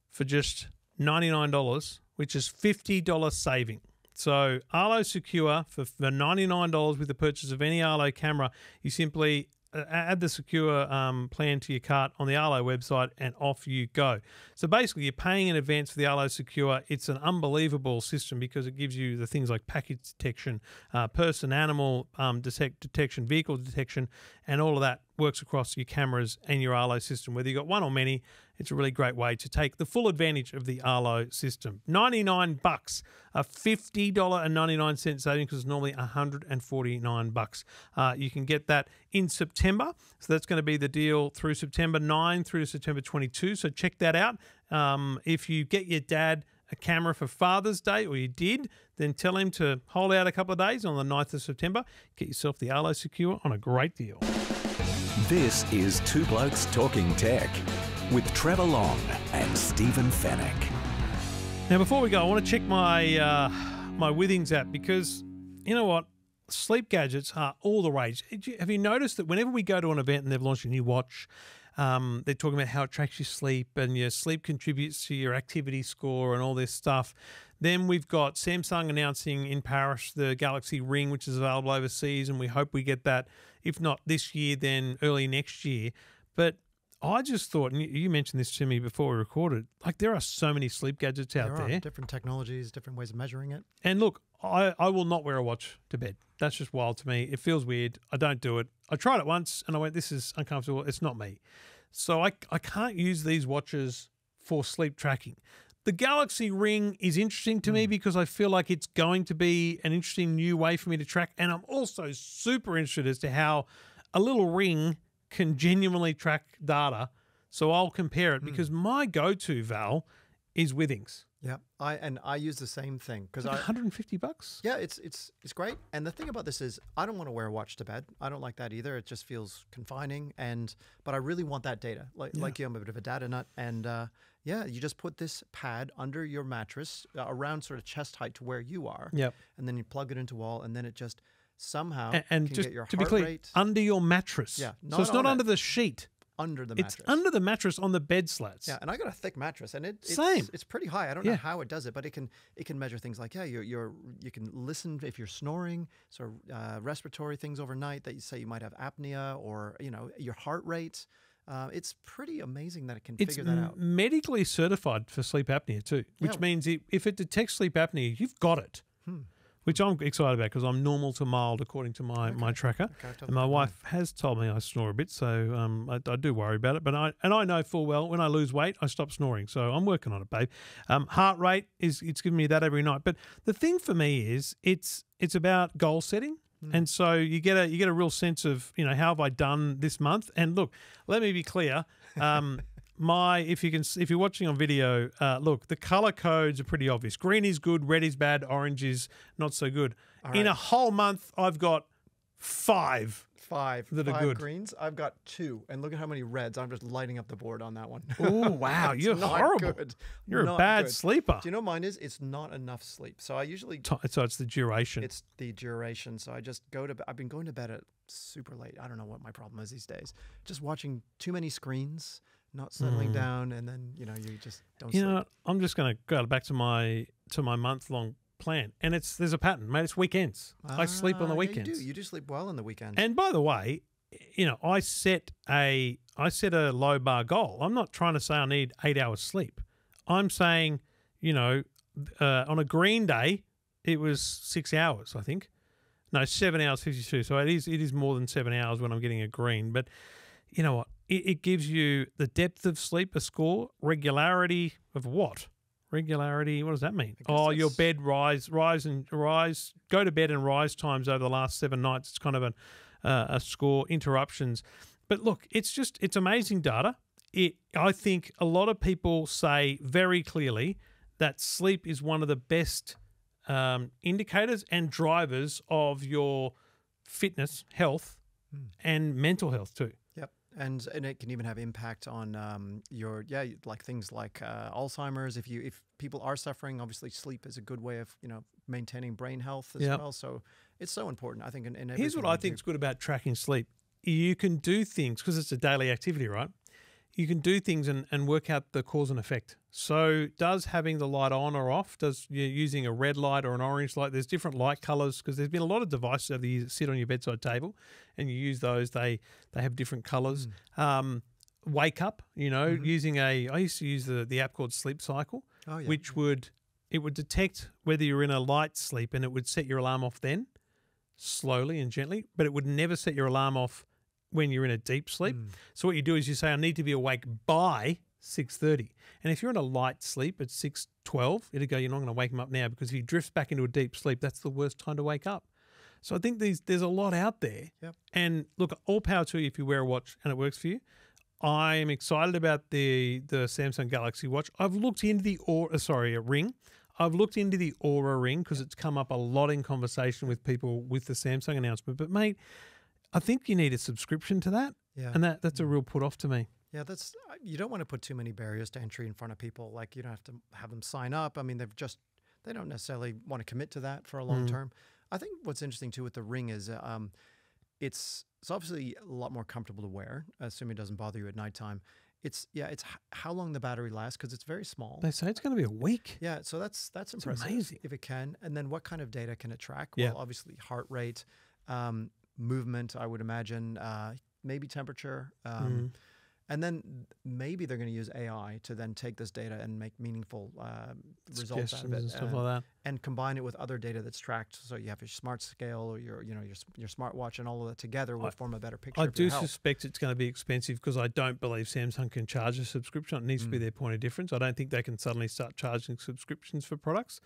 for just $99, which is $50 saving. So Arlo Secure for, for $99 with the purchase of any Arlo camera, you simply uh, add the secure um, plan to your cart on the Arlo website and off you go. So basically, you're paying in advance for the Arlo Secure. It's an unbelievable system because it gives you the things like package detection, uh, person, animal um, detect, detection, vehicle detection, and all of that works across your cameras and your Arlo system, whether you've got one or many. It's a really great way to take the full advantage of the Arlo system. 99 bucks, a $50.99 saving because it's normally 149 bucks. Uh, you can get that in September. So that's going to be the deal through September 9 through to September 22. So check that out. Um, if you get your dad a camera for Father's Day, or you did, then tell him to hold out a couple of days on the 9th of September. Get yourself the Arlo Secure on a great deal. This is Two Blokes Talking Tech with Trevor Long and Stephen Fennec. Now, before we go, I want to check my uh, my Withings app because you know what, sleep gadgets are all the rage. Have you noticed that whenever we go to an event and they've launched a new watch? Um, they're talking about how it tracks your sleep and your sleep contributes to your activity score and all this stuff. Then we've got Samsung announcing in Paris the Galaxy Ring, which is available overseas, and we hope we get that, if not this year, then early next year. But I just thought, and you mentioned this to me before we recorded, like there are so many sleep gadgets out there. there. Different technologies, different ways of measuring it. And look, I, I will not wear a watch to bed. That's just wild to me. It feels weird. I don't do it. I tried it once and I went, this is uncomfortable. It's not me. So I, I can't use these watches for sleep tracking. The Galaxy Ring is interesting to mm. me hmm. because I feel like it's going to be an interesting new way for me to track. And I'm also super interested as to how a little ring can genuinely track data. So I'll compare it hmm. because my go-to Val is Withings. Yeah, I and I use the same thing because like 150 bucks. Yeah, it's it's it's great. And the thing about this is, I don't want to wear a watch to bed. I don't like that either. It just feels confining. And but I really want that data. Like yeah. like you, I'm a bit of a data nut. And uh, yeah, you just put this pad under your mattress uh, around sort of chest height to where you are. Yeah. And then you plug it into wall, and then it just somehow and, and just to be clear, rate. under your mattress. Yeah, so it's not under it. the sheet. Under the mattress. It's under the mattress on the bed slats. Yeah, and I got a thick mattress, and it, it's Same. It's pretty high. I don't yeah. know how it does it, but it can it can measure things like yeah, you're, you're you can listen if you're snoring, sort of uh, respiratory things overnight that you say you might have apnea or you know your heart rate. Uh, it's pretty amazing that it can it's figure that out. Medically certified for sleep apnea too, which yeah. means it, if it detects sleep apnea, you've got it. Hmm which I'm excited about because I'm normal to mild according to my, okay. my tracker. Okay, and my wife has told me I snore a bit, so um, I, I, do worry about it. But I and I know full well when I lose weight, I stop snoring. So I'm working on it, babe. Um, heart rate is it's giving me that every night. But the thing for me is it's it's about goal setting. Mm. And so you get a you get a real sense of you know how have I done this month? And look, let me be clear. Um, my if you can if you're watching on video, uh, look the color codes are pretty obvious. Green is good, red is bad, orange is not so good. Right. In a whole month, I've got five. Five that five are good. greens. I've got two, and look at how many reds. I'm just lighting up the board on that one. Oh wow, you're horrible. Good. You're not a bad good. sleeper. Do you know mine is? It's not enough sleep. So I usually so it's the duration. It's the duration. So I just go to. I've been going to bed at super late. I don't know what my problem is these days. Just watching too many screens not settling mm. down, and then you know you just don't. You sleep. know, I'm just going to go back to my to my month long plan, and it's there's a pattern, mate. It's weekends. I sleep on the ah, weekends. Yeah, you do. You do sleep well on the weekends. And by the way, you know, I set a I set a low bar goal. I'm not trying to say I need eight hours sleep. I'm saying, you know, uh, on a green day, it was six hours, I think. No, seven hours fifty-two. So it is it is more than seven hours when I'm getting a green. But you know what? it, it gives you the depth of sleep, a score, regularity of what? Regularity. What does that mean? Oh, your bed rise, rise and rise. Go to bed and rise times over the last seven nights. It's kind of an, uh, a score. Interruptions, but look, it's just it's amazing data. It. I think a lot of people say very clearly that sleep is one of the best um, indicators and drivers of your fitness, health, mm. and mental health too and and it can even have impact on um, your yeah like things like uh, Alzheimer's. If you if people are suffering, obviously sleep is a good way of you know maintaining brain health as yep. well. So it's so important. I think. In, in here's what I think is good about tracking sleep. You can do things because it's a daily activity, right? you can do things and, and work out the cause and effect. So does having the light on or off, does you using a red light or an orange light, there's different light colors because there's been a lot of devices over the years that sit on your bedside table and you use those, they, they have different colors. Mm. Um, wake up, you know, mm -hmm. using a, I used to use the, the app called Sleep Cycle, oh, yeah. which would, it would detect whether you're in a light sleep and it would set your alarm off then slowly and gently, but it would never set your alarm off when you're in a deep sleep. Mm. So what you do is you say, I need to be awake by 6.30. And if you're in a light sleep at 6.12, it'll go, you're not going to wake him up now because if he drifts back into a deep sleep, that's the worst time to wake up. So I think these, there's a lot out there. Yep. And look, all power to you if you wear a watch and it works for you. I am excited about the the Samsung Galaxy Watch. I've looked into the or uh, sorry, a uh, ring. I've looked into the Aura ring because yep. it's come up a lot in conversation with people with the Samsung announcement. But mate, I think you need a subscription to that. Yeah. And that, that's a mm. real put off to me. Yeah, that's uh, you don't want to put too many barriers to entry in front of people. Like you don't have to have them sign up. I mean, they've just they don't necessarily want to commit to that for a long mm. term. I think what's interesting too with the ring is uh, um, it's it's obviously a lot more comfortable to wear, assuming it doesn't bother you at nighttime. It's yeah, it's how long the battery lasts because it's very small. They say it's going to be a week. Yeah, so that's that's it's impressive. amazing if it can. And then what kind of data can it track? Yeah. Well, obviously heart rate. Um, movement, I would imagine, uh, maybe temperature. Um, mm. And then maybe they're going to use AI to then take this data and make meaningful uh, results out of it, and, stuff like that. and combine it with other data that's tracked. So you have your smart scale or your you know your your smartwatch and all of that together will I, form a better picture. I do suspect it's going to be expensive because I don't believe Samsung can charge a subscription. It needs mm. to be mm. their point of difference. I don't think they can suddenly start charging subscriptions for products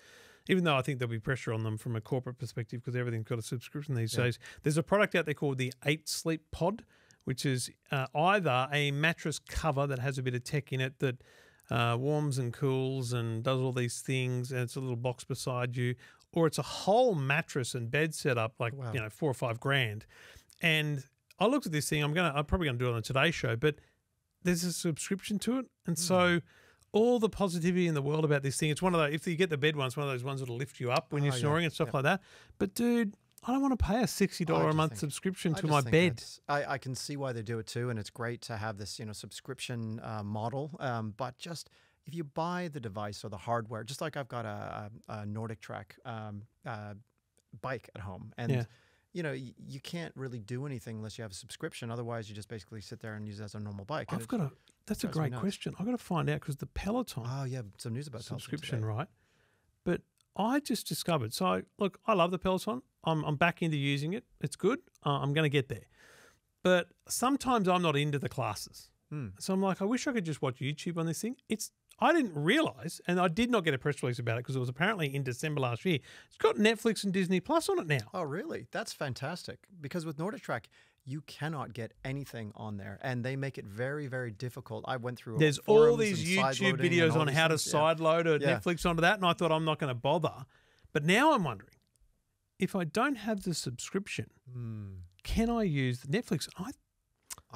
even though I think there'll be pressure on them from a corporate perspective because everything's got a subscription these yeah. days. There's a product out there called the Eight Sleep Pod, which is uh, either a mattress cover that has a bit of tech in it that uh, warms and cools and does all these things, and it's a little box beside you, or it's a whole mattress and bed setup, like wow. you know four or five grand. And I looked at this thing. I'm gonna, I'm probably gonna do it on today's show, but there's a subscription to it, and mm. so all the positivity in the world about this thing. It's one of those, if you get the bed ones, one of those ones that'll lift you up when you're oh, snoring yeah. and stuff yeah. like that. But dude, I don't want to pay a sixty oh, dollar a month think, subscription to my bed. I, I, can see why they do it too, and it's great to have this you know subscription uh, model. Um, but just if you buy the device or the hardware, just like I've got a, a Nordic Track um, uh, bike at home, and yeah you know, you can't really do anything unless you have a subscription. Otherwise, you just basically sit there and use it as a normal bike. I've got a that's a great question. I've got to find out because the Peloton. Oh yeah, some news about subscription, right? But I just discovered. So look, I love the Peloton. I'm I'm back into using it. It's good. Uh, I'm going to get there. But sometimes I'm not into the classes. Mm. So I'm like, I wish I could just watch YouTube on this thing. It's I didn't realize, and I did not get a press release about it because it was apparently in December last year. It's got Netflix and Disney Plus on it now. Oh, really? That's fantastic. Because with Nordic Track, you cannot get anything on there, and they make it very, very difficult. I went through. There's all these YouTube videos on how things. to sideload a Netflix onto that, and I thought I'm not going to bother. But now I'm wondering if I don't have the subscription, mm. can I use Netflix? I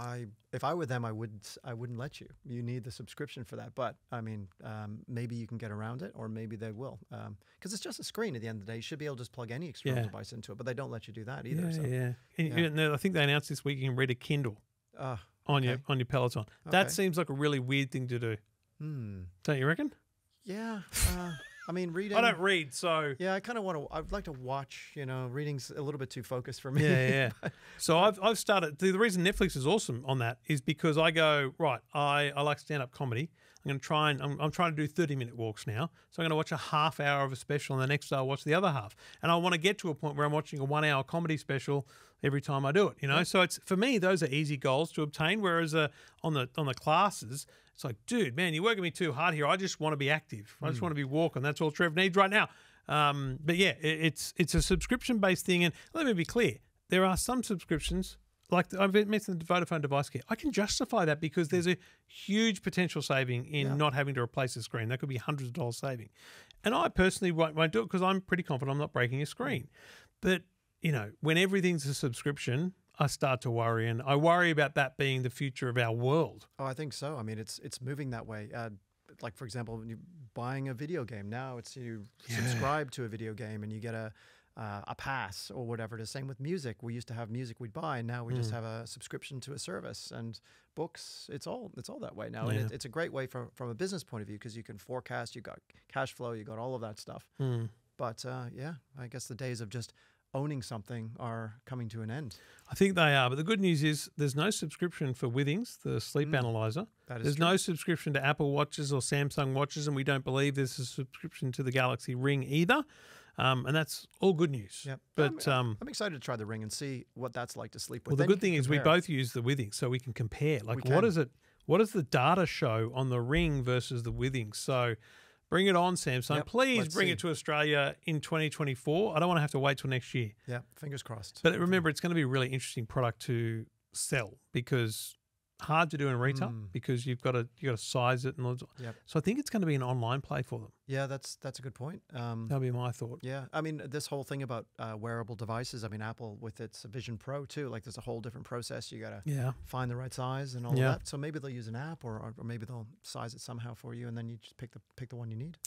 I if I were them, I would I wouldn't let you. You need the subscription for that. But I mean, um, maybe you can get around it, or maybe they will, because um, it's just a screen. At the end of the day, you should be able to just plug any external yeah. device into it. But they don't let you do that either. Yeah, so, yeah. And, yeah. And uh, I think they announced this week you can read a Kindle uh, on okay. your on your Peloton. That seems like a really weird thing to do. Hmm. Don't you reckon? Yeah. Uh, I mean, reading. I don't read, so yeah, I kind of want to. I'd like to watch. You know, reading's a little bit too focused for me. Yeah, yeah. so I've I've started. The, the reason Netflix is awesome on that is because I go right. I I like stand up comedy. I'm going to try and I'm, I'm, trying to do 30 minute walks now. So I'm going to watch a half hour of a special and the next day I'll watch the other half. And I want to get to a point where I'm watching a one hour comedy special every time I do it, you know? Yeah. So it's for me, those are easy goals to obtain. Whereas uh, on the on the classes, it's like, dude, man, you're working me too hard here. I just want to be active. I just mm. want to be walking. That's all Trev needs right now. Um, but yeah, it, it's it's a subscription based thing. And let me be clear, there are some subscriptions like I've mentioned the Vodafone device kit, I can justify that because there's a huge potential saving in yeah. not having to replace a screen. That could be hundreds of dollars saving, and I personally won't, won't do it because I'm pretty confident I'm not breaking a screen. But you know, when everything's a subscription, I start to worry, and I worry about that being the future of our world. Oh, I think so. I mean, it's it's moving that way. Uh, like for example, when you're buying a video game now, it's you yeah. subscribe to a video game and you get a uh, a pass or whatever it is. Same with music. We used to have music we'd buy, and now we mm. just hmm. have a subscription to a service and books. It's all it's all that way now, yeah. and it, it's a great way from from a business point of view because you can forecast. You got cash flow. You got all of that stuff. Mm. But uh, yeah, I guess the days of just owning something are coming to an end. I think they are. But the good news is there's no subscription for Withings, the sleep mm. analyzer. there's true. no subscription to Apple Watches or Samsung Watches, and we don't believe there's a subscription to the Galaxy Ring either. Um, and that's all good news. Yep. But I'm, um, I'm, excited to try the ring and see what that's like to sleep with. Well, the then good thing is we both use the withings, so we can compare. Like, can. what is it? What does the data show on the ring versus the withings? So, bring it on, Samsung. Yep. Please Let's bring see. it to Australia in 2024. I don't want to have to wait till next year. Yeah, fingers crossed. But remember, it's going to be a really interesting product to sell because hard to do in retail mm. because you've got to you got to size it and all. Yep. So I think it's going to be an online play for them. Yeah, that's that's a good point. Um, that will be my thought. Yeah, I mean this whole thing about uh, wearable devices. I mean Apple with its Vision Pro too. Like there's a whole different process. You got to yeah. find the right size and all yeah. that. So maybe they'll use an app or, or maybe they'll size it somehow for you and then you just pick the pick the one you need.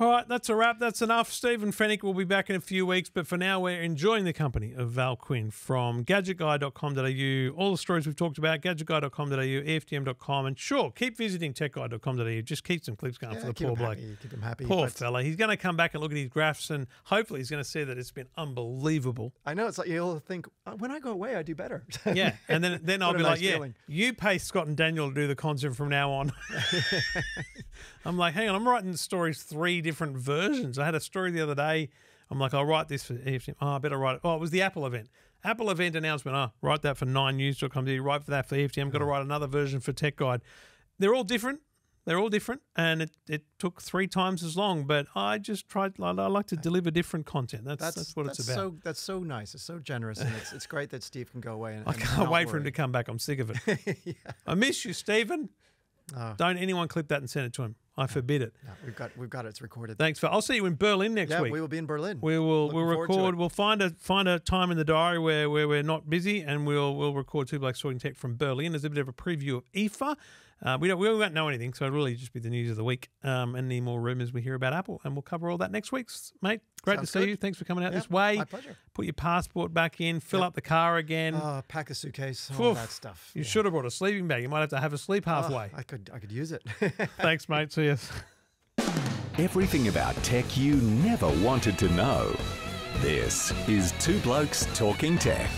All right, that's a wrap. That's enough. Stephen Fennick will be back in a few weeks, but for now, we're enjoying the company of Val Quinn from gadgetguy.com.au. All the stories we've talked about, gadgetguy.com.au, EFTM.com, and sure, keep visiting techguy.com.au. Just keep some clips going yeah, for the poor bloke. keep him happy. Poor fella. He's going to come back and look at his graphs, and hopefully, he's going to see that it's been unbelievable. I know it's like you'll think, uh, when I go away, I do better. yeah, and then then I'll be nice like, yeah, feeling. you pay Scott and Daniel to do the concert from now on. I'm like, hang on, I'm writing stories three different versions. I had a story the other day. I'm like, I'll write this for evening. Oh, I better write it. Oh, it was the Apple event. Apple event announcement. Oh, write that for 9news.com. Write for that for EFTM. Got to write another version for Tech Guide. They're all different. They're all different, and it, it took three times as long. But I just tried. I, I like to deliver different content. That's that's, that's what that's it's about. So, that's so nice. It's so generous, and it's, it's great that Steve can go away. And, I can't wait worry. for him to come back. I'm sick of it. yeah. I miss you, Stephen. Oh. Don't anyone clip that and send it to him. I forbid it. No, we've got we've got it. It's recorded. Thanks for. I'll see you in Berlin next yeah, week. we will be in Berlin. We will Looking we'll record. We'll find a find a time in the diary where, where we're not busy, and we'll we'll record two black talking tech from Berlin as a bit of a preview of EFA. Uh, we don't we won't know anything, so it'll really just be the news of the week um, and any more rumors we hear about Apple, and we'll cover all that next week, mate. Great Sounds to see good. you. Thanks for coming out this way. My pleasure. Put your passport back in. Fill yep. up the car again. Oh, pack a suitcase. All Oof, that stuff. You yeah. should have brought a sleeping bag. You might have to have a sleep ah, halfway. I could I could use it. Thanks, mate. See you. Everything about tech you never wanted to know. This is Two Blokes Talking Tech.